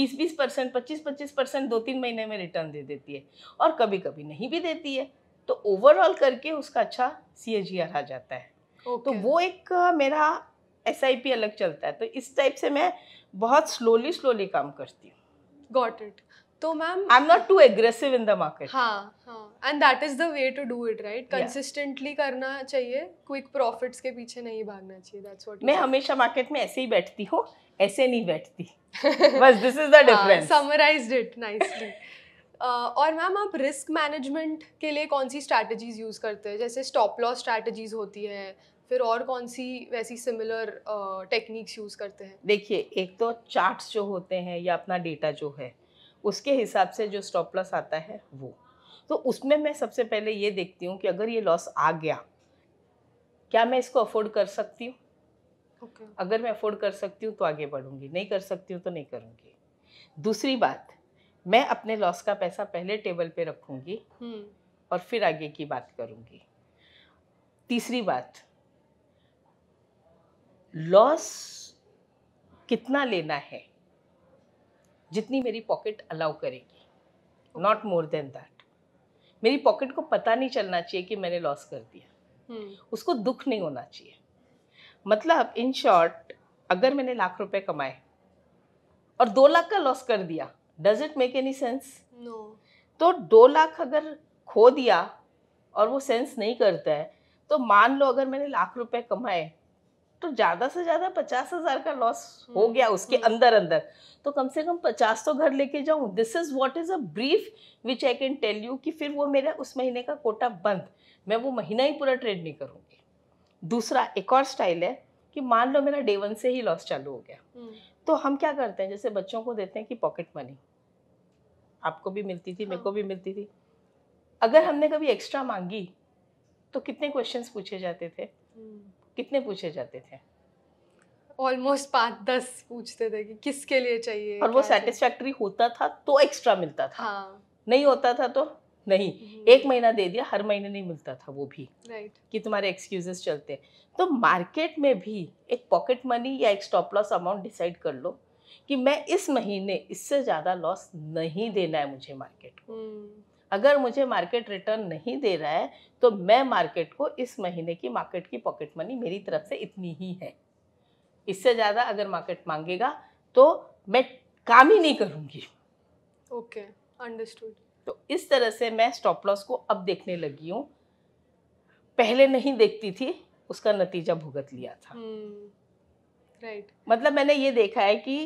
बीस बीस परसेंट पच्चीस पच्चीस परसेंट दो तीन महीने में रिटर्न दे देती है और कभी कभी नहीं भी देती है तो ओवरऑल करके उसका अच्छा सी एच आ जाता है तो okay. तो वो एक मेरा एस अलग चलता है तो इस टाइप से मैं बहुत स्लोली स्लोली काम करती हूँ गॉट इट तो ma'am I am not too aggressive in the market हाँ हाँ and that is the way to do it right consistently करना चाहिए क्विक प्रॉफिट्स के पीछे नहीं भागना चाहिए दैट्स व्हाट मैं हमेशा मार्केट में ऐसे ही बैठती हूँ ऐसे नहीं बैठती बस this is the difference summarized it nicely और मैम आप रिस्क मैनेजमेंट के लिए कौन सी स्ट्रैटेजीज यूज़ करते हैं जैसे स्टॉप लॉस स्ट्रैटेजीज होती हैं फिर और कौन सी वैसी सिमिलर टेक्निक्स यूज़ करते हैं देखिए एक तो चार्ट्स जो होते हैं या अपना डेटा जो है उसके हिसाब से जो स्टॉप लॉस आता है वो तो उसमें मैं सबसे पहले ये देखती हूँ कि अगर ये लॉस आ गया क्या मैं इसको अफोर्ड कर सकती हूँ okay. अगर मैं अफोर्ड कर सकती हूँ तो आगे बढ़ूंगी नहीं कर सकती हूँ तो नहीं करूँगी दूसरी बात मैं अपने लॉस का पैसा पहले टेबल पे रखूंगी हम्म। और फिर आगे की बात करूंगी तीसरी बात लॉस कितना लेना है जितनी मेरी पॉकेट अलाउ करेगी नॉट मोर देन दैट मेरी पॉकेट को पता नहीं चलना चाहिए कि मैंने लॉस कर दिया हम्म। उसको दुख नहीं होना चाहिए मतलब इन शॉर्ट अगर मैंने लाख रुपए कमाए और दो लाख का लॉस कर दिया does it make any sense no तो दो लाख अगर खो दिया और वो सेंस नहीं करता है तो मान लो अगर मैंने लाख रुपए कमाए तो ज़्यादा से ज़्यादा पचास हज़ार का लॉस हो हम्म, गया उसके हम्म। अंदर अंदर तो कम से कम पचास तो घर लेके जाऊं this is what is a brief which I can tell you कि फिर वो मेरा उस महीने का कोटा बंद मैं वो महीना ही पूरा ट्रेड नहीं करूंगी दूसरा एक और स्टाइल है कि मान लो मेरा डे वन से ही लॉस चालू हो गया हम्म। तो हम क्या करते हैं जैसे बच्चों को देते हैं कि पॉकेट मनी आपको भी मिलती थी मेरे हाँ। को भी मिलती थी अगर हमने कभी एक्स्ट्रा मांगी तो कितने क्वेश्चंस पूछे जाते थे हम्म। कितने पूछे जाते थे ऑलमोस्ट पाँच दस पूछते थे कि किसके लिए चाहिए और वो सेटिस्फैक्ट्री होता था तो एक्स्ट्रा मिलता था हाँ। नहीं होता था तो नहीं हम्म। एक महीना दे दिया हर महीने नहीं मिलता था वो भी राइट कि तुम्हारे एक्सक्यूजेस चलते हैं तो मार्केट में भी एक पॉकेट मनी या एक स्टॉप लॉस अमाउंट डिसाइड कर लो कि मैं इस महीने इससे ज़्यादा लॉस नहीं देना है मुझे मार्केट को हम्म। अगर मुझे मार्केट रिटर्न नहीं दे रहा है तो मैं मार्केट को इस महीने की मार्केट की पॉकेट मनी मेरी तरफ से इतनी ही है इससे ज़्यादा अगर मार्केट मांगेगा तो मैं काम ही नहीं करूँगी ओके अंडरस्टूड तो इस तरह से मैं स्टॉप लॉस को अब देखने लगी हूँ पहले नहीं देखती थी उसका नतीजा भुगत लिया था राइट हम्म, right. मतलब मैंने ये देखा है कि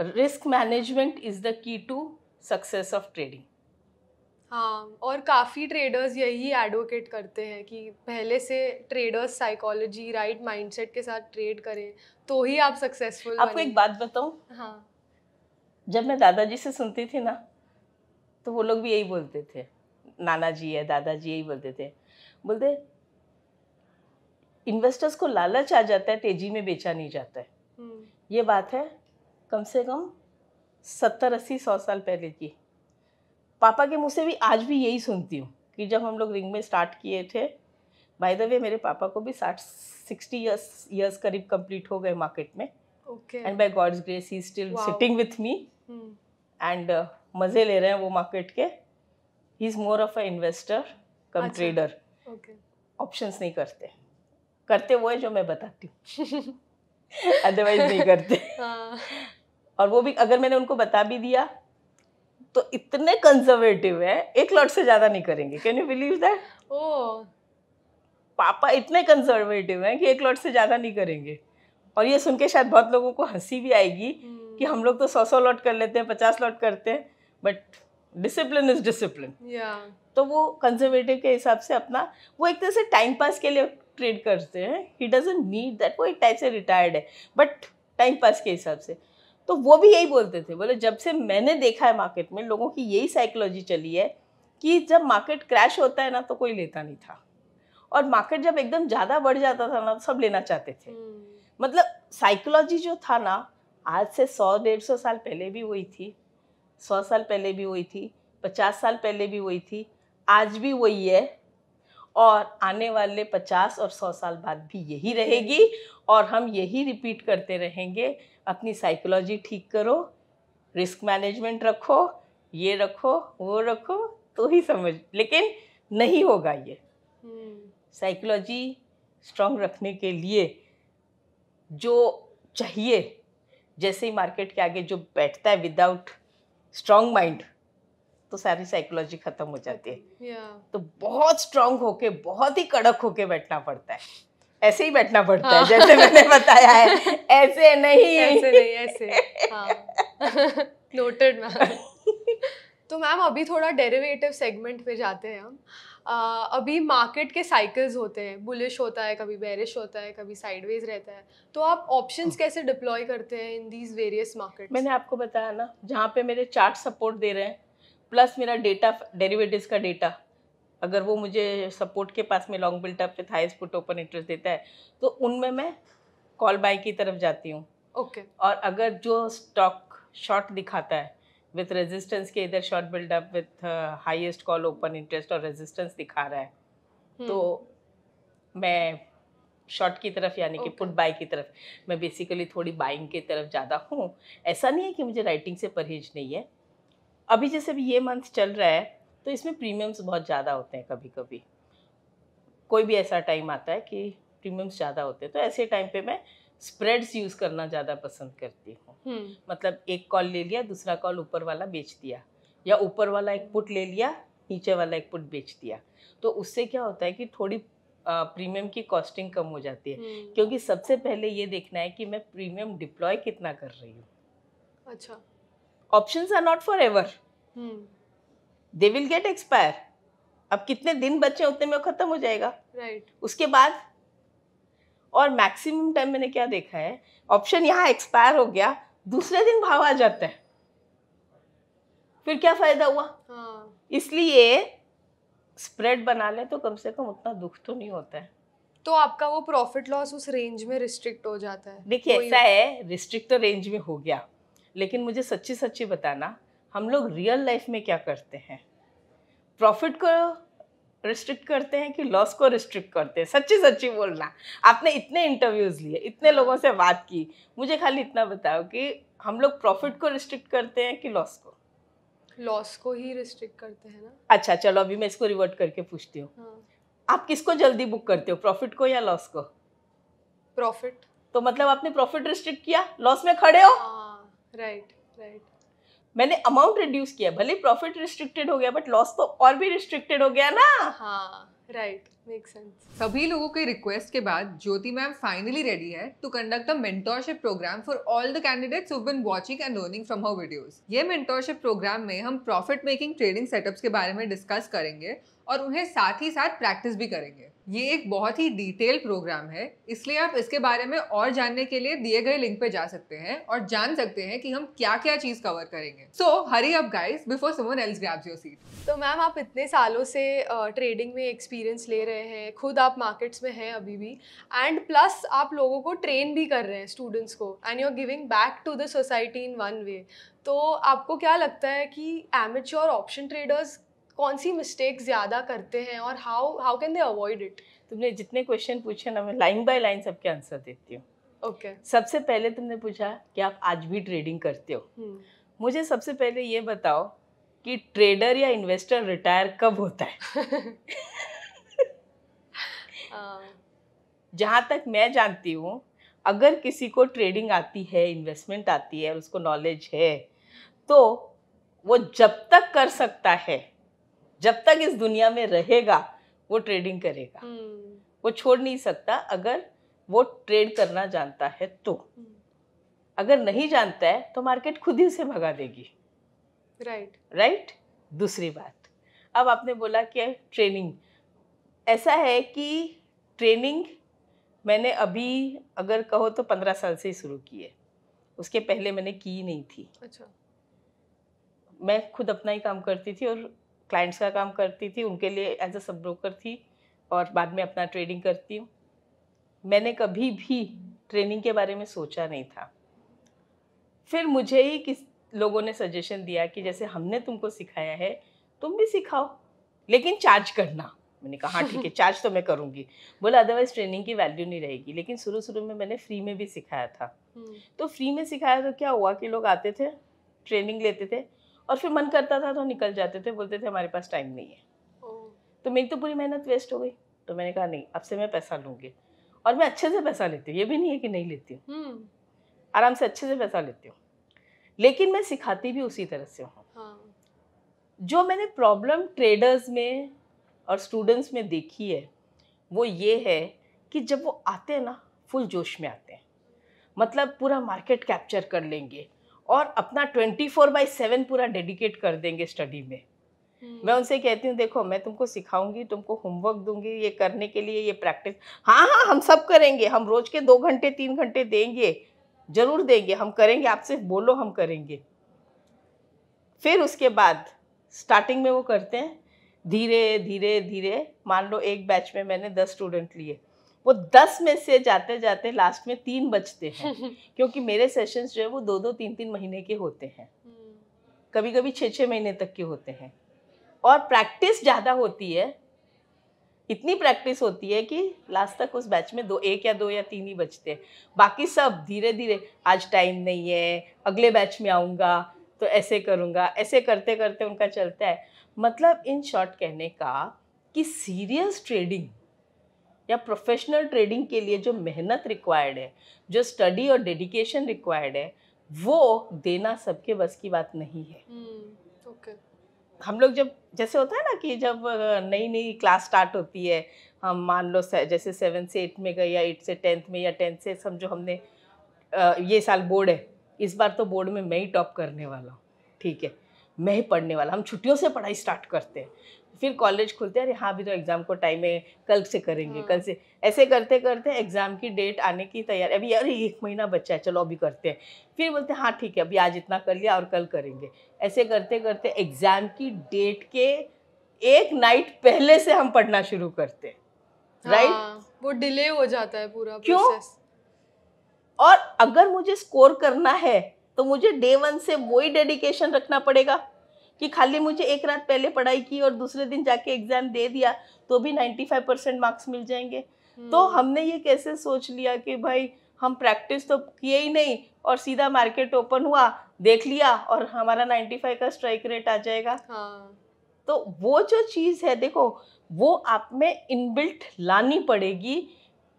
risk management is the key to success of trading हाँ और काफ़ी ट्रेडर्स यही एडवोकेट करते हैं कि पहले से ट्रेडर्स साइकोलॉजी राइट माइंडसेट के साथ ट्रेड करें तो ही आप सक्सेसफुल आपको एक बात बताऊँ हाँ जब मैं दादाजी से सुनती थी ना तो वो लोग भी यही बोलते थे नाना जी है दादाजी यही बोलते थे बोलते इन्वेस्टर्स को लालच आ जाता है तेजी में बेचा नहीं जाता है हम्म। ये बात है कम से कम सत्तर अस्सी सौ साल पहले की पापा के मुँह से भी आज भी यही सुनती हूँ कि जब हम लोग रिंग में स्टार्ट किए थे बाय द वे मेरे पापा को भी साठ सिक्सटी ईयर्स ईयर्स करीब कंप्लीट हो गए मार्केट में एंड बाय गॉड्स ग्रेस ही still sitting with me and मज़े ले रहे हैं वो मार्केट के ही is more of a investor cum trader option नहीं करते करते वो है जो मैं बताती हूँ अदरवाइज नहीं करते हाँ। और वो भी अगर मैंने उनको बता भी दिया तो इतने कंजर्वेटिव है एक लॉट से ज़्यादा नहीं करेंगे कैन यू बिलीव दैट ओ पापा इतने कंजर्वेटिव हैं कि एक लॉट से ज़्यादा नहीं करेंगे और ये सुन के शायद बहुत लोगों को हंसी भी आएगी हम्म। कि हम लोग तो सौ सौ लॉट कर लेते हैं पचास लॉट करते हैं बट डिसिप्लिन इज डिसिप्लिन तो वो कंजर्वेटिव के हिसाब से अपना वो एक तरह से टाइम पास के लिए ट्रेड करते हैं ही डजेंट नीड दैट वो एक टाइप से रिटायर्ड है बट टाइम पास के हिसाब से तो वो भी यही बोलते थे बोले जब से मैंने देखा है मार्केट में लोगों की यही साइकोलॉजी चली है कि जब मार्केट क्रैश होता है ना तो कोई लेता नहीं था और मार्केट जब एकदम ज़्यादा बढ़ जाता था ना तो सब लेना चाहते थे hmm. मतलब साइकोलॉजी जो था ना आज से सौ डेढ़ सौ साल पहले भी वही थी सौ साल पहले भी वही थी पचास साल पहले भी वही थी आज भी वही है और आने वाले पचास और सौ साल बाद भी यही रहेगी और हम यही रिपीट करते रहेंगे अपनी साइकोलॉजी ठीक करो रिस्क मैनेजमेंट रखो ये रखो वो रखो तो ही समझ लेकिन नहीं होगा ये साइकोलॉजी hmm. स्ट्रांग रखने के लिए जो चाहिए जैसे ही मार्केट के आगे जो बैठता है विदाउट स्ट्रांग माइंड तो सारी साइकोलॉजी खत्म हो जाती है yeah. तो बहुत स्ट्रांग होके बहुत ही कड़क होके बैठना पड़ता है ऐसे ही बैठना पड़ता हाँ. है जैसे मैंने बताया है ऐसे नहीं ऐसे नहीं ऐसे नोटेड हाँ। मैम तो मैम अभी थोड़ा डेरिवेटिव सेगमेंट पे जाते हैं हम अभी मार्केट के साइकिल्स होते हैं बुलिश होता है कभी बैरिश होता है कभी साइडवेज रहता है तो आप ऑप्शंस हाँ। कैसे डिप्लॉय करते हैं इन दीज वेरियस मार्केट मैंने आपको बताया ना जहाँ पे मेरे चार्ट सपोर्ट दे रहे हैं प्लस मेरा डेटा डेरिवेटिव का डेटा अगर वो मुझे सपोर्ट के पास में लॉन्ग बिल्टअप पे हाईस पुट ओपन इंटरेस्ट देता है तो उनमें मैं कॉल बाई की तरफ जाती हूँ ओके okay. और अगर जो स्टॉक शॉर्ट दिखाता है विथ रेजिस्टेंस के इधर short buildup with highest call open interest और रेजिस्टेंस दिखा रहा है hmm. तो मैं शॉर्ट की तरफ यानी okay. कि पुट बाय की तरफ मैं बेसिकली थोड़ी बाइंग की तरफ ज़्यादा हूँ ऐसा नहीं है कि मुझे राइटिंग से परहेज नहीं है अभी जैसे भी ये मंथ चल रहा है तो इसमें प्रीमियम्स बहुत ज़्यादा होते हैं कभी कभी कोई भी ऐसा टाइम आता है कि प्रीमियम्स ज़्यादा होते हैं तो ऐसे टाइम पे मैं स्प्रेड्स यूज करना ज़्यादा पसंद करती हूँ हम्म। मतलब एक कॉल ले लिया दूसरा कॉल ऊपर वाला बेच दिया या ऊपर वाला एक पुट ले लिया नीचे वाला एक पुट बेच दिया तो उससे क्या होता है कि थोड़ी प्रीमियम की कॉस्टिंग कम हो जाती है हम्म। क्योंकि सबसे पहले ये देखना है कि मैं प्रीमियम डिप्लॉय कितना कर रही हूँ अच्छा options are not forever hmm. They will get expire अब कितने दिन बचे उतने में खत्म हो जाएगा राइट right. उसके बाद और मैक्सिमम टाइम मैंने क्या देखा है ऑप्शन यहाँ एक्सपायर हो गया दूसरे दिन भाव आ जाता है फिर क्या फायदा हुआ हाँ। इसलिए स्प्रेड बना ले तो कम से कम उतना दुख तो नहीं होता है तो आपका वो प्रॉफिट लॉस उस रेंज में रिस्ट्रिक्ट हो जाता है देखिए ऐसा है रिस्ट्रिक्ट तो रेंज में हो गया लेकिन मुझे सच्ची सच्ची बताना हम लोग रियल लाइफ में क्या करते हैं प्रॉफिट को रिस्ट्रिक्ट करते हैं कि लॉस को रिस्ट्रिक्ट करते हैं सच्ची सच्ची बोलना आपने इतने इंटरव्यूज़ लिए इतने लोगों से बात की मुझे खाली इतना बताओ कि हम लोग प्रॉफिट को रिस्ट्रिक्ट करते हैं कि लॉस को लॉस को ही रिस्ट्रिक्ट करते हैं ना अच्छा चलो अभी मैं इसको रिवर्ट करके पूछती हूँ हाँ। आप किसको जल्दी बुक करते हो प्रॉफिट को या लॉस को प्रॉफिट तो मतलब आपने प्रॉफिट रिस्ट्रिक्ट किया लॉस में खड़े हो राइट हाँ, राइट मैंने अमाउंट रिड्यूस किया भले प्रॉफिट रिस्ट्रिक्टेड हो गया बट लॉस तो और भी रिस्ट्रिक्टेड हो गया ना हाँ राइट मेक सेंस सभी लोगों के रिक्वेस्ट के बाद ज्योति मैम फाइनली रेडी है to conduct a mentorship program for all the candidates who been watching and learning from her videos ये मेंटोरशिप प्रोग्राम में हम प्रॉफिट मेकिंग ट्रेडिंग सेटअप्स के बारे में डिस्कस करेंगे और उन्हें साथ ही साथ प्रैक्टिस भी करेंगे ये एक बहुत ही डिटेल प्रोग्राम है इसलिए आप इसके बारे में और जानने के लिए दिए गए लिंक पे जा सकते हैं और जान सकते हैं कि हम क्या क्या चीज कवर करेंगे so hurry up guys before someone else grabs your seat तो मैम आप इतने सालों से ट्रेडिंग में एक्सपीरियंस ले रहे हैं खुद आप मार्केट्स में हैं अभी भी एंड प्लस आप लोगों को ट्रेन भी कर रहे हैं स्टूडेंट्स को and you are giving back to the society in one way तो आपको क्या लगता है कि एमेच्योर ऑप्शन ट्रेडर्स कौन सी मिस्टेक ज़्यादा करते हैं और how how can they avoid it तुमने जितने क्वेश्चन पूछे ना मैं लाइन बाय लाइन सबके आंसर देती हूँ ओके okay. सबसे पहले तुमने पूछा कि आप आज भी ट्रेडिंग करते हो hmm. मुझे सबसे पहले ये बताओ कि ट्रेडर या इन्वेस्टर रिटायर कब होता है हाँ। जहाँ तक मैं जानती हूँ अगर किसी को ट्रेडिंग आती है इन्वेस्टमेंट आती है उसको नॉलेज है तो वो जब तक कर सकता है जब तक इस दुनिया में रहेगा वो ट्रेडिंग करेगा हम्म। वो छोड़ नहीं सकता अगर वो ट्रेड करना जानता है तो हम्म। अगर नहीं जानता है तो मार्केट खुद ही उसे भगा देगी राइट right. Right right? दूसरी बात अब आपने बोला कि ट्रेनिंग ऐसा है कि ट्रेनिंग मैंने अभी अगर कहो तो पंद्रह साल से ही शुरू की है उसके पहले मैंने की नहीं थी अच्छा मैं खुद अपना ही काम करती थी और क्लाइंट्स का काम करती थी उनके लिए एज अ सब ब्रोकर थी और बाद में अपना ट्रेडिंग करती हूँ मैंने कभी भी ट्रेनिंग के बारे में सोचा नहीं था फिर मुझे ही किस लोगों ने सजेशन दिया कि जैसे हमने तुमको सिखाया है तुम भी सिखाओ लेकिन चार्ज करना मैंने कहा हाँ ठीक है चार्ज तो मैं करूँगी बोला अदरवाइज ट्रेनिंग की वैल्यू नहीं रहेगी लेकिन शुरू शुरू में मैंने फ्री में भी सिखाया था हम्म। तो फ्री में सिखाया तो क्या हुआ कि लोग आते थे ट्रेनिंग लेते थे और फिर मन करता था तो निकल जाते थे बोलते थे हमारे पास टाइम नहीं है तो मेरी तो पूरी मेहनत वेस्ट हो गई तो मैंने कहा नहीं अब से मैं पैसा लूँगी और मैं अच्छे से पैसा लेती हूँ ये भी नहीं है कि नहीं लेती हूँ हम्म। आराम से अच्छे से पैसा लेती हूँ लेकिन मैं सिखाती भी उसी तरह से हूँ हाँ। जो मैंने प्रॉब्लम ट्रेडर्स में और स्टूडेंट्स में देखी है वो ये है कि जब वो आते हैं ना फुल जोश में आते हैं मतलब पूरा मार्केट कैप्चर कर लेंगे और अपना ट्वेंटी फोर बाई सेवन पूरा डेडिकेट कर देंगे स्टडी में हम्म। मैं उनसे कहती हूँ देखो मैं तुमको सिखाऊंगी तुमको होमवर्क दूंगी ये करने के लिए ये प्रैक्टिस हाँ हाँ हम सब करेंगे हम रोज के दो घंटे तीन घंटे देंगे जरूर देंगे हम करेंगे आपसे बोलो हम करेंगे फिर उसके बाद स्टार्टिंग में वो करते हैं धीरे धीरे धीरे मान लो एक बैच में मैंने दस स्टूडेंट लिए वो दस में से जाते जाते लास्ट में तीन बचते हैं क्योंकि मेरे सेशंस जो है वो दो दो तीन तीन महीने के होते हैं कभी कभी छः छः महीने तक के होते हैं और प्रैक्टिस ज़्यादा होती है इतनी प्रैक्टिस होती है कि लास्ट तक उस बैच में दो एक या दो या तीन ही बचते हैं बाकी सब धीरे धीरे आज टाइम नहीं है अगले बैच में आऊँगा तो ऐसे करूँगा ऐसे करते करते उनका चलता है मतलब इन शॉर्ट कहने का कि सीरियस ट्रेडिंग या प्रोफेशनल ट्रेडिंग के लिए जो मेहनत रिक्वायर्ड है जो स्टडी और डेडिकेशन रिक्वायर्ड है वो देना सबके बस की बात नहीं है ओके हम्म, okay. हम लोग जब जैसे होता है ना कि जब नई नई क्लास स्टार्ट होती है हम मान लो जैसे सेवन से एट में गए या एट से टेंथ में या टेंथ से समझो हमने ये साल बोर्ड है इस बार तो बोर्ड में मैं ही टॉप करने वाला हूँ ठीक है मैं ही पढ़ने वाला हम छुट्टियों से पढ़ाई स्टार्ट करते हैं फिर कॉलेज खुलते अरे हाँ अभी तो एग्ज़ाम को टाइम है कल से करेंगे कल हाँ। से ऐसे करते करते एग्ज़ाम की डेट आने की तैयारी अभी अरे एक महीना बच्चा है चलो अभी करते हैं फिर बोलते हैं हाँ ठीक है अभी आज इतना कर लिया और कल करेंगे ऐसे करते करते एग्ज़ाम की डेट के एक नाइट पहले से हम पढ़ना शुरू करते हैं राइट हाँ, वो डिले हो जाता है पूरा क्यों और अगर मुझे स्कोर करना है तो मुझे डे वन से वही डेडिकेशन रखना पड़ेगा कि खाली मुझे एक रात पहले पढ़ाई की और दूसरे दिन जाके एग्जाम दे दिया तो भी 95 परसेंट मार्क्स मिल जाएंगे तो हम्म। हमने ये कैसे सोच लिया कि भाई हम प्रैक्टिस तो किए ही नहीं और सीधा मार्केट ओपन हुआ देख लिया और हमारा 95 का स्ट्राइक रेट आ जाएगा हाँ। तो वो जो चीज़ है देखो वो आप में इनबिल्ट लानी पड़ेगी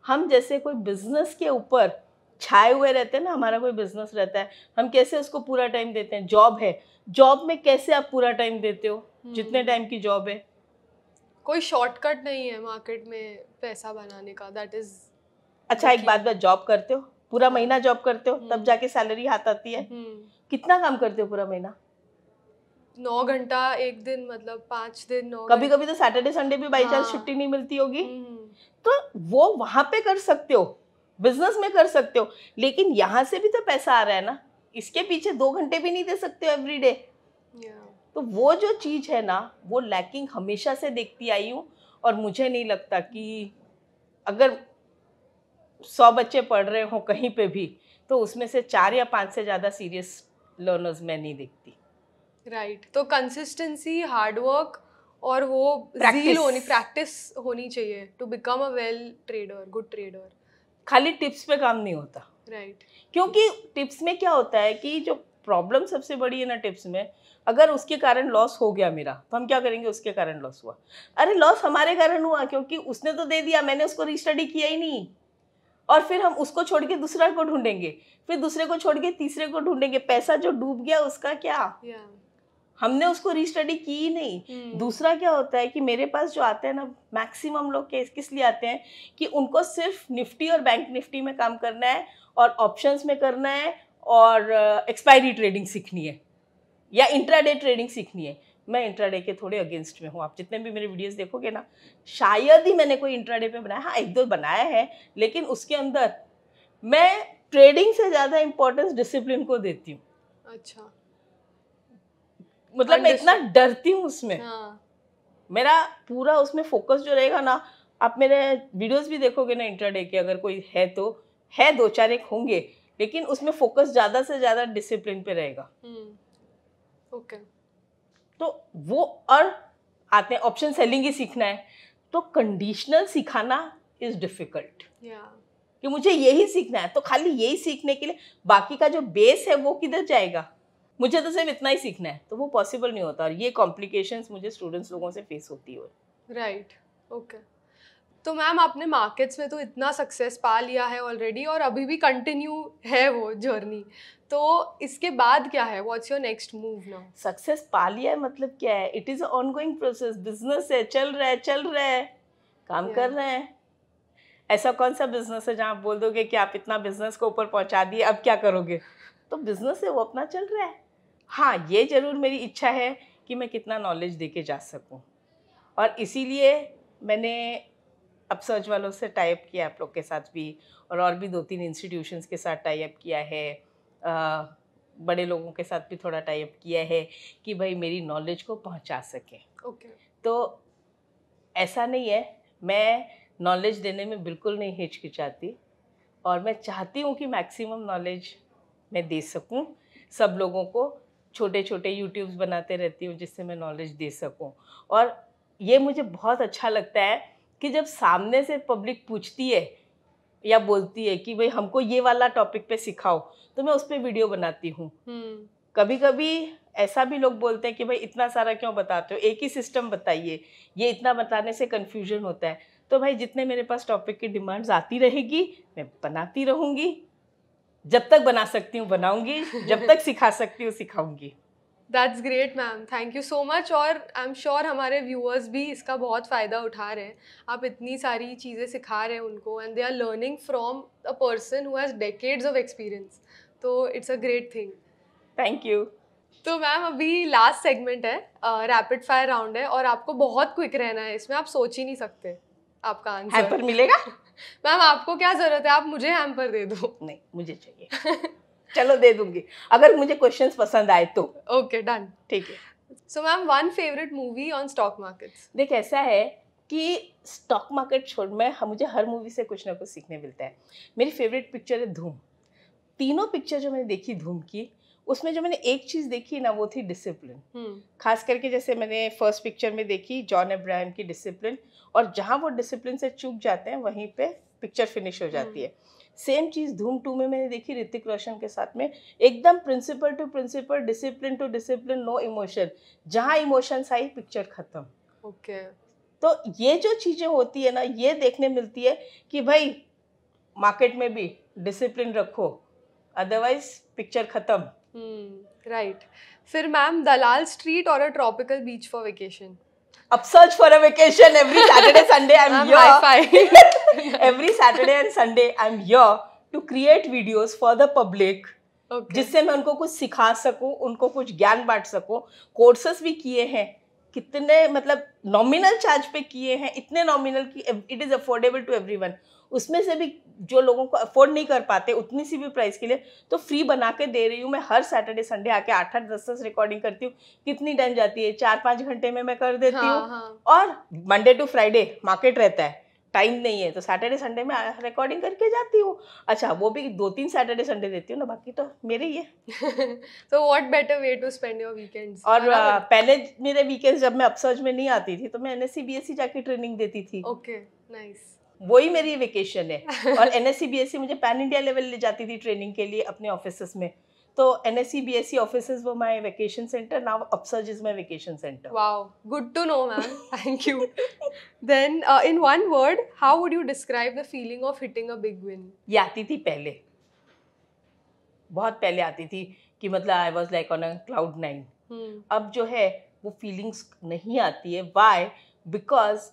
हम जैसे कोई बिजनेस के ऊपर छाए हुए रहते हैं ना हमारा कोई बिजनेस रहता है हम कैसे उसको पूरा टाइम देते हैं जॉब है जॉब में कैसे आप पूरा टाइम देते हो हम्म। जितने टाइम की जॉब है कोई शॉर्टकट नहीं है मार्केट में पैसा बनाने का दैट इज अच्छा एक बात बात जॉब करते हो पूरा हाँ। महीना जॉब करते हो तब हम्म। जाके सैलरी हाथ आती है हम्म। कितना काम करते हो पूरा महीना नौ घंटा एक दिन मतलब पांच दिन नौ कभी कभी तो सैटरडे संडे भी बाई हाँ। चांस छुट्टी नहीं मिलती होगी तो वो वहां पे कर सकते हो बिजनेस में कर सकते हो लेकिन यहाँ से भी तो पैसा आ रहा है ना इसके पीछे दो घंटे भी नहीं दे सकते हो एवरी डे तो वो जो चीज़ है ना वो लैकिंग हमेशा से देखती आई हूँ और मुझे नहीं लगता कि अगर सौ बच्चे पढ़ रहे हों कहीं पे भी तो उसमें से चार या पाँच से ज़्यादा सीरियस लर्नर्स मैं नहीं देखती राइट right. तो कंसिस्टेंसी हार्डवर्क और वो जील होनी प्रैक्टिस होनी चाहिए to become a well trader good trader खाली टिप्स पे काम नहीं होता राइट right. क्योंकि टिप्स में क्या होता है कि जो प्रॉब्लम सबसे बड़ी है ना टिप्स में अगर उसके कारण लॉस हो गया मेरा तो हम क्या करेंगे उसके कारण लॉस हुआ अरे लॉस हमारे कारण हुआ क्योंकि उसने तो दे दिया मैंने उसको रिस्टडी किया ही नहीं और फिर हम उसको छोड़ के दूसरा को ढूंढेंगे फिर दूसरे को छोड़ के तीसरे को ढूंढेंगे पैसा जो डूब गया उसका क्या yeah. हमने उसको रिस्टडी की ही नहीं hmm. दूसरा क्या होता है कि मेरे पास जो आते हैं ना मैक्सिमम लोग केस किस लिए आते हैं कि उनको सिर्फ निफ्टी और बैंक निफ्टी में काम करना है और ऑप्शंस में करना है और एक्सपायरी uh, ट्रेडिंग सीखनी है या इंट्राडे ट्रेडिंग सीखनी है मैं इंट्राडे के थोड़े अगेंस्ट में हूँ आप जितने भी मेरे वीडियोस देखोगे ना शायद ही मैंने कोई इंट्राडे पे बनाया हाँ एक दो बनाया है लेकिन उसके अंदर मैं ट्रेडिंग से ज़्यादा इम्पोर्टेंस डिसिप्लिन को देती हूँ अच्छा मतलब मैं इतना डरती हूँ उसमें हाँ। मेरा पूरा उसमें फोकस जो रहेगा ना आप मेरे वीडियोस भी देखोगे ना इंट्राडे के अगर कोई है तो है दो चार एक होंगे लेकिन उसमें फोकस ज़्यादा से ज़्यादा डिसिप्लिन पे रहेगा ओके हम्म, okay. तो वो और आते हैं ऑप्शन सेलिंग ही सीखना है तो कंडीशनल सिखाना इज़ डिफ़िकल्ट कि मुझे यही सीखना है तो खाली यही सीखने के लिए बाकी का जो बेस है वो किधर जाएगा मुझे तो सिर्फ इतना ही सीखना है तो वो पॉसिबल नहीं होता और ये कॉम्प्लिकेशंस मुझे स्टूडेंट्स लोगों से फेस होती है राइट ओके right. okay. तो मैम आपने मार्केट्स में तो इतना सक्सेस पा लिया है ऑलरेडी और अभी भी कंटिन्यू है वो जर्नी तो इसके बाद क्या है what's your next move now success पा लिया है मतलब क्या है it is ongoing process business है चल रहा है चल रहा है काम yeah. कर रहे हैं ऐसा कौन सा बिजनेस है जहाँ आप बोल दोगे कि आप इतना बिजनेस को ऊपर पहुँचा दिए अब क्या करोगे तो बिजनेस है वो अपना चल रहा है हाँ ये ज़रूर मेरी इच्छा है कि मैं कितना नॉलेज दे के जा सकूँ और इसीलिए मैंने अब सर्च वालों से टाइप किया आप लोग के साथ भी और और भी दो तीन इंस्टीट्यूशंस के साथ टाई अप किया है आ, बड़े लोगों के साथ भी थोड़ा टाई अप किया है कि भाई मेरी नॉलेज को पहुंचा सके ओके okay. तो ऐसा नहीं है मैं नॉलेज देने में बिल्कुल नहीं हिचकिचाती और मैं चाहती हूँ कि मैक्सिमम नॉलेज मैं दे सकूँ सब लोगों को छोटे छोटे यूट्यूब्स बनाते रहती हूँ जिससे मैं नॉलेज दे सकूँ और ये मुझे बहुत अच्छा लगता है कि जब सामने से पब्लिक पूछती है या बोलती है कि भाई हमको ये वाला टॉपिक पे सिखाओ तो मैं उस पर वीडियो बनाती हूँ हम्म। कभी कभी ऐसा भी लोग बोलते हैं कि भाई इतना सारा क्यों बताते हो एक ही सिस्टम बताइए ये इतना बताने से कन्फ्यूजन होता है तो भाई जितने मेरे पास टॉपिक की डिमांड्स आती रहेगी मैं बनाती रहूँगी जब तक बना सकती हूँ बनाऊँगी जब तक सिखा सकती हूँ सिखाऊँगी that's great ma'am thank you so much और आई एम श्योर हमारे व्यूअर्स भी इसका बहुत फ़ायदा उठा रहे हैं आप इतनी सारी चीज़ें सिखा रहे हैं उनको and they are learning from a person who has decades of experience तो it's a great thing thank you तो मैम अभी लास्ट सेगमेंट है रैपिड फायर राउंड है और आपको बहुत क्विक रहना है इसमें आप सोच ही नहीं सकते आपका आंसर हैम्पर मिलेगा मैम आपको क्या ज़रूरत है आप मुझे हैम्पर दे दो नहीं मुझे चाहिए चलो दे दूंगी अगर मुझे क्वेश्चंस पसंद आए तो ओके डन ठीक है so ma'am one favourite movie on stock market देख ऐसा है कि स्टॉक मार्केट छोड़ में मुझे हर मूवी से कुछ ना कुछ सीखने मिलता है मेरी फेवरेट पिक्चर है धूम तीनों पिक्चर जो मैंने देखी धूम की उसमें जो मैंने एक चीज़ देखी ना वो थी डिसिप्लिन hmm. खास करके जैसे मैंने फर्स्ट पिक्चर में देखी जॉन अब्राहम की डिसिप्लिन और जहाँ वो डिसिप्लिन से चूक जाते हैं वहीं पे पिक्चर फिनिश हो जाती hmm. है सेम चीज़ धूम टू में मैंने देखी ऋतिक रोशन के साथ में एकदम principle to principle discipline to discipline no emotion जहाँ इमोशंस आई पिक्चर ख़त्म ओके तो ये जो चीज़ें होती है ना ये देखने मिलती है कि भाई मार्केट में भी डिसिप्लिन रखो अदरवाइज पिक्चर ख़त्म राइट फिर मैम दलाल स्ट्रीट और a tropical beach for vacation अब search for a vacation every Saturday Sunday I am here every Saturday and Sunday I am here to create videos for the public okay. जिससे मैं उनको कुछ सिखा सकूं उनको कुछ ज्ञान बांट सकूं कोर्सेस भी किए हैं कितने मतलब नॉमिनल चार्ज पे किए हैं इतने नॉमिनल की it is affordable to everyone उसमें से भी जो लोगों को अफोर्ड नहीं कर पाते उतनी सी भी प्राइस के लिए तो फ्री बना के दे रही हूँ मैं हर सैटरडे संडे आके आठ आठ दस दस रिकॉर्डिंग करती हूँ कितनी टाइम जाती है चार पाँच घंटे में मैं कर देती हूँ हाँ, हाँ. और मंडे टू फ्राइडे मार्केट रहता है टाइम नहीं है तो सैटरडे संडे में रिकॉर्डिंग करके जाती हूँ अच्छा वो भी दो तीन सैटरडे संडे देती हूँ ना बाकी तो मेरे ही है so what better way to spend your weekends और uh, पहले मेरे वीकेंड्स जब मैं अपसर्ज में नहीं आती थी तो मैं एनएससी e जाके ट्रेनिंग देती थी ओके नाइस वो वही मेरी वेकेशन है और एनएससी e मुझे पैन इंडिया लेवल ले जाती थी ट्रेनिंग के लिए अपने ऑफिस में तो N S C B S C office वो my vacation centre now upsurge is my vacation centre wow good to know ma'am thank you then in one word how would you describe the feeling of hitting a big win ये आती थी पहले बहुत पहले आती थी कि मतलब I was like on a cloud nine अब जो है वो फीलिंग्स नहीं आती है वाई बिकॉज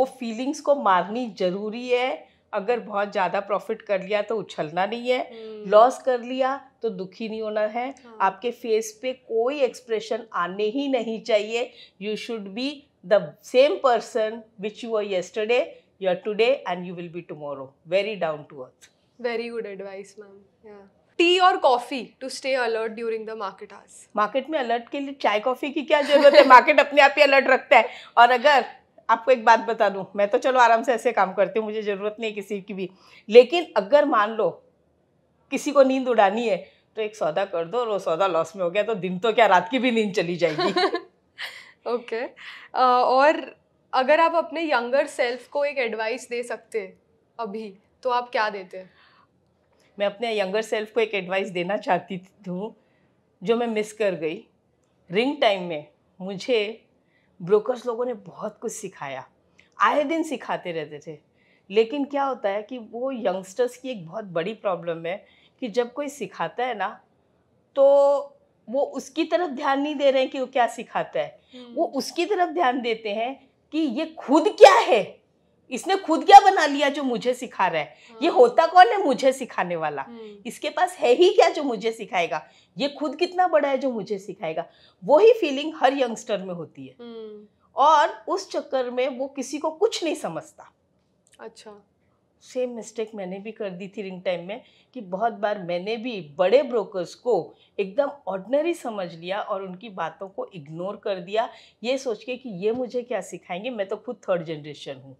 वो फीलिंग्स को मारनी जरूरी है अगर बहुत ज़्यादा प्रॉफिट कर लिया तो उछलना नहीं है लॉस हम्म। कर लिया तो दुखी नहीं होना है हाँ। आपके फेस पे कोई एक्सप्रेशन आने ही नहीं चाहिए you should be the same person which you are yesterday you are today and you will be tomorrow very down to earth very good advice ma'am tea और coffee to stay alert during the market hours market में alert के लिए चाय coffee की क्या जरूरत है market अपने आप ही अलर्ट रखता है और अगर आपको एक बात बता दूँ मैं तो चलो आराम से ऐसे काम करती हूँ मुझे ज़रूरत नहीं किसी की भी लेकिन अगर मान लो किसी को नींद उड़ानी है तो एक सौदा कर दो और वो सौदा लॉस में हो गया तो दिन तो क्या रात की भी नींद चली जाएगी ओके okay. uh, और अगर आप अपने यंगर सेल्फ को एक एडवाइस दे सकते अभी तो आप क्या देते हैं मैं अपने यंगर सेल्फ को एक एडवाइस देना चाहती हूँ जो मैं मिस कर गई रिंग टाइम में मुझे ब्रोकर्स लोगों ने बहुत कुछ सिखाया आए दिन सिखाते रहते थे लेकिन क्या होता है कि वो यंगस्टर्स की एक बहुत बड़ी प्रॉब्लम है कि जब कोई सिखाता है ना तो वो उसकी तरफ ध्यान नहीं दे रहे हैं कि वो क्या सिखाता है वो हम्म। उसकी तरफ ध्यान देते हैं कि ये खुद क्या है इसने खुद क्या बना लिया जो मुझे सिखा रहा है हाँ। ये होता कौन है मुझे सिखाने वाला हम्म। इसके पास है ही क्या जो मुझे सिखाएगा ये खुद कितना बड़ा है जो मुझे सिखाएगा वो ही फीलिंग हर यंगस्टर में होती है हम्म। और उस चक्कर में वो किसी को कुछ नहीं समझता अच्छा सेम मिस्टेक मैंने भी कर दी थी रिंग टाइम में कि बहुत बार मैंने भी बड़े ब्रोकर्स को एकदम ऑर्डनरी समझ लिया और उनकी बातों को इग्नोर कर दिया ये सोच के कि ये मुझे क्या सिखाएंगे मैं तो खुद थर्ड जनरेशन हूँ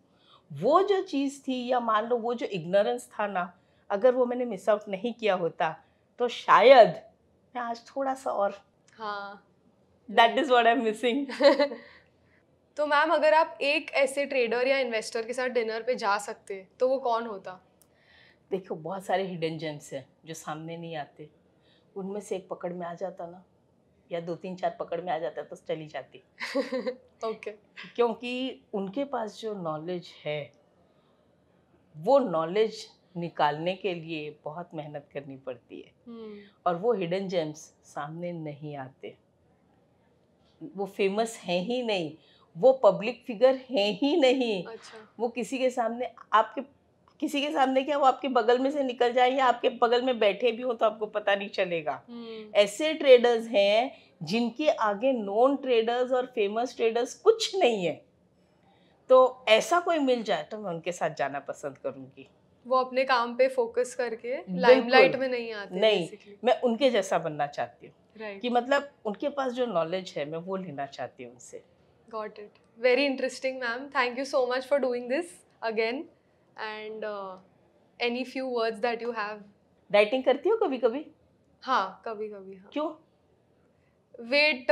वो जो चीज़ थी या मान लो वो जो इग्नोरेंस था ना अगर वो मैंने मिस आउट नहीं किया होता तो शायद मैं आज थोड़ा सा और हाँ that is what I am missing तो मैम अगर आप एक ऐसे ट्रेडर या इन्वेस्टर के साथ डिनर पे जा सकते तो वो कौन होता देखो बहुत सारे हिडन जेम्स हैं जो सामने नहीं आते उनमें से एक पकड़ में आ जाता ना या दो तीन चार पकड़ में आ जाता तो चली जाती ओके क्योंकि उनके पास जो नॉलेज है वो नॉलेज निकालने के लिए बहुत मेहनत करनी पड़ती है hmm. और वो हिडन जेम्स सामने नहीं आते वो फेमस हैं ही नहीं वो पब्लिक फिगर हैं ही नहीं अच्छा। वो किसी के सामने आपके किसी के सामने क्या वो आपके बगल में से निकल जाए या आपके बगल में बैठे भी हो तो आपको पता नहीं चलेगा हम्म। ऐसे ट्रेडर्स हैं जिनके आगे नॉन ट्रेडर्स और फेमस ट्रेडर्स कुछ नहीं है तो ऐसा कोई मिल जाए तो मैं उनके साथ जाना पसंद करूंगी वो अपने काम पे फोकस करके लाइमलाइट में नहीं आते नहीं मैं उनके जैसा बनना चाहती हूँ right. कि मतलब उनके पास जो नॉलेज है मैं वो लेना चाहती हूँ उनसे got it very interesting ma'am thank you so much for doing this again and any few words that you have writing करती हो कभी कभी हाँ कभी कभी हाँ क्यों वेट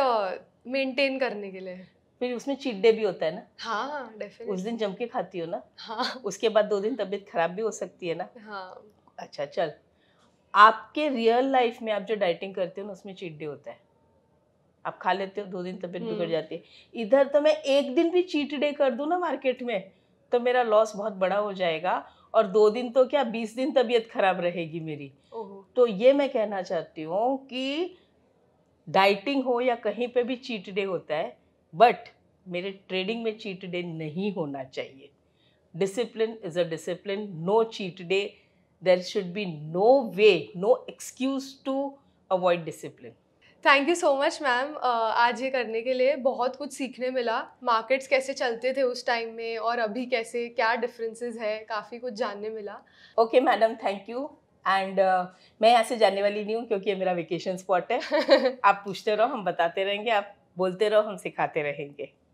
मेंटेन uh, करने के लिए फिर उसमें चीट डे भी होता है ना हाँ definitely. उस दिन जम के खाती हो ना हाँ उसके बाद दो दिन तबीयत खराब भी हो सकती है ना हाँ अच्छा चल आपके रियल लाइफ में आप जो डाइटिंग करते हो ना उसमें चीट डे होता है आप खा लेते हो दो दिन तबीयत बिगड़ हम्म। जाती है इधर तो मैं एक दिन भी चीट डे कर दूँ ना मार्केट में तो मेरा लॉस बहुत बड़ा हो जाएगा और दो दिन तो क्या बीस दिन तबीयत खराब रहेगी मेरी तो ये मैं कहना चाहती हूँ कि डाइटिंग हो या कहीं पे भी चीट डे होता है बट मेरे ट्रेडिंग में चीट डे नहीं होना चाहिए discipline is a discipline no cheat day there should be no way no excuse to avoid discipline thank you so much ma'am आज ये करने के लिए बहुत कुछ सीखने मिला मार्केट्स कैसे चलते थे उस टाइम में और अभी कैसे क्या डिफरेंसेस है काफ़ी कुछ जानने मिला okay madam thank you and मैं यहाँ से जाने वाली नहीं हूँ क्योंकि ये मेरा वेकेशन स्पॉट है आप पूछते रहो हम बताते रहेंगे आप बोलते रहो हम सिखाते रहेंगे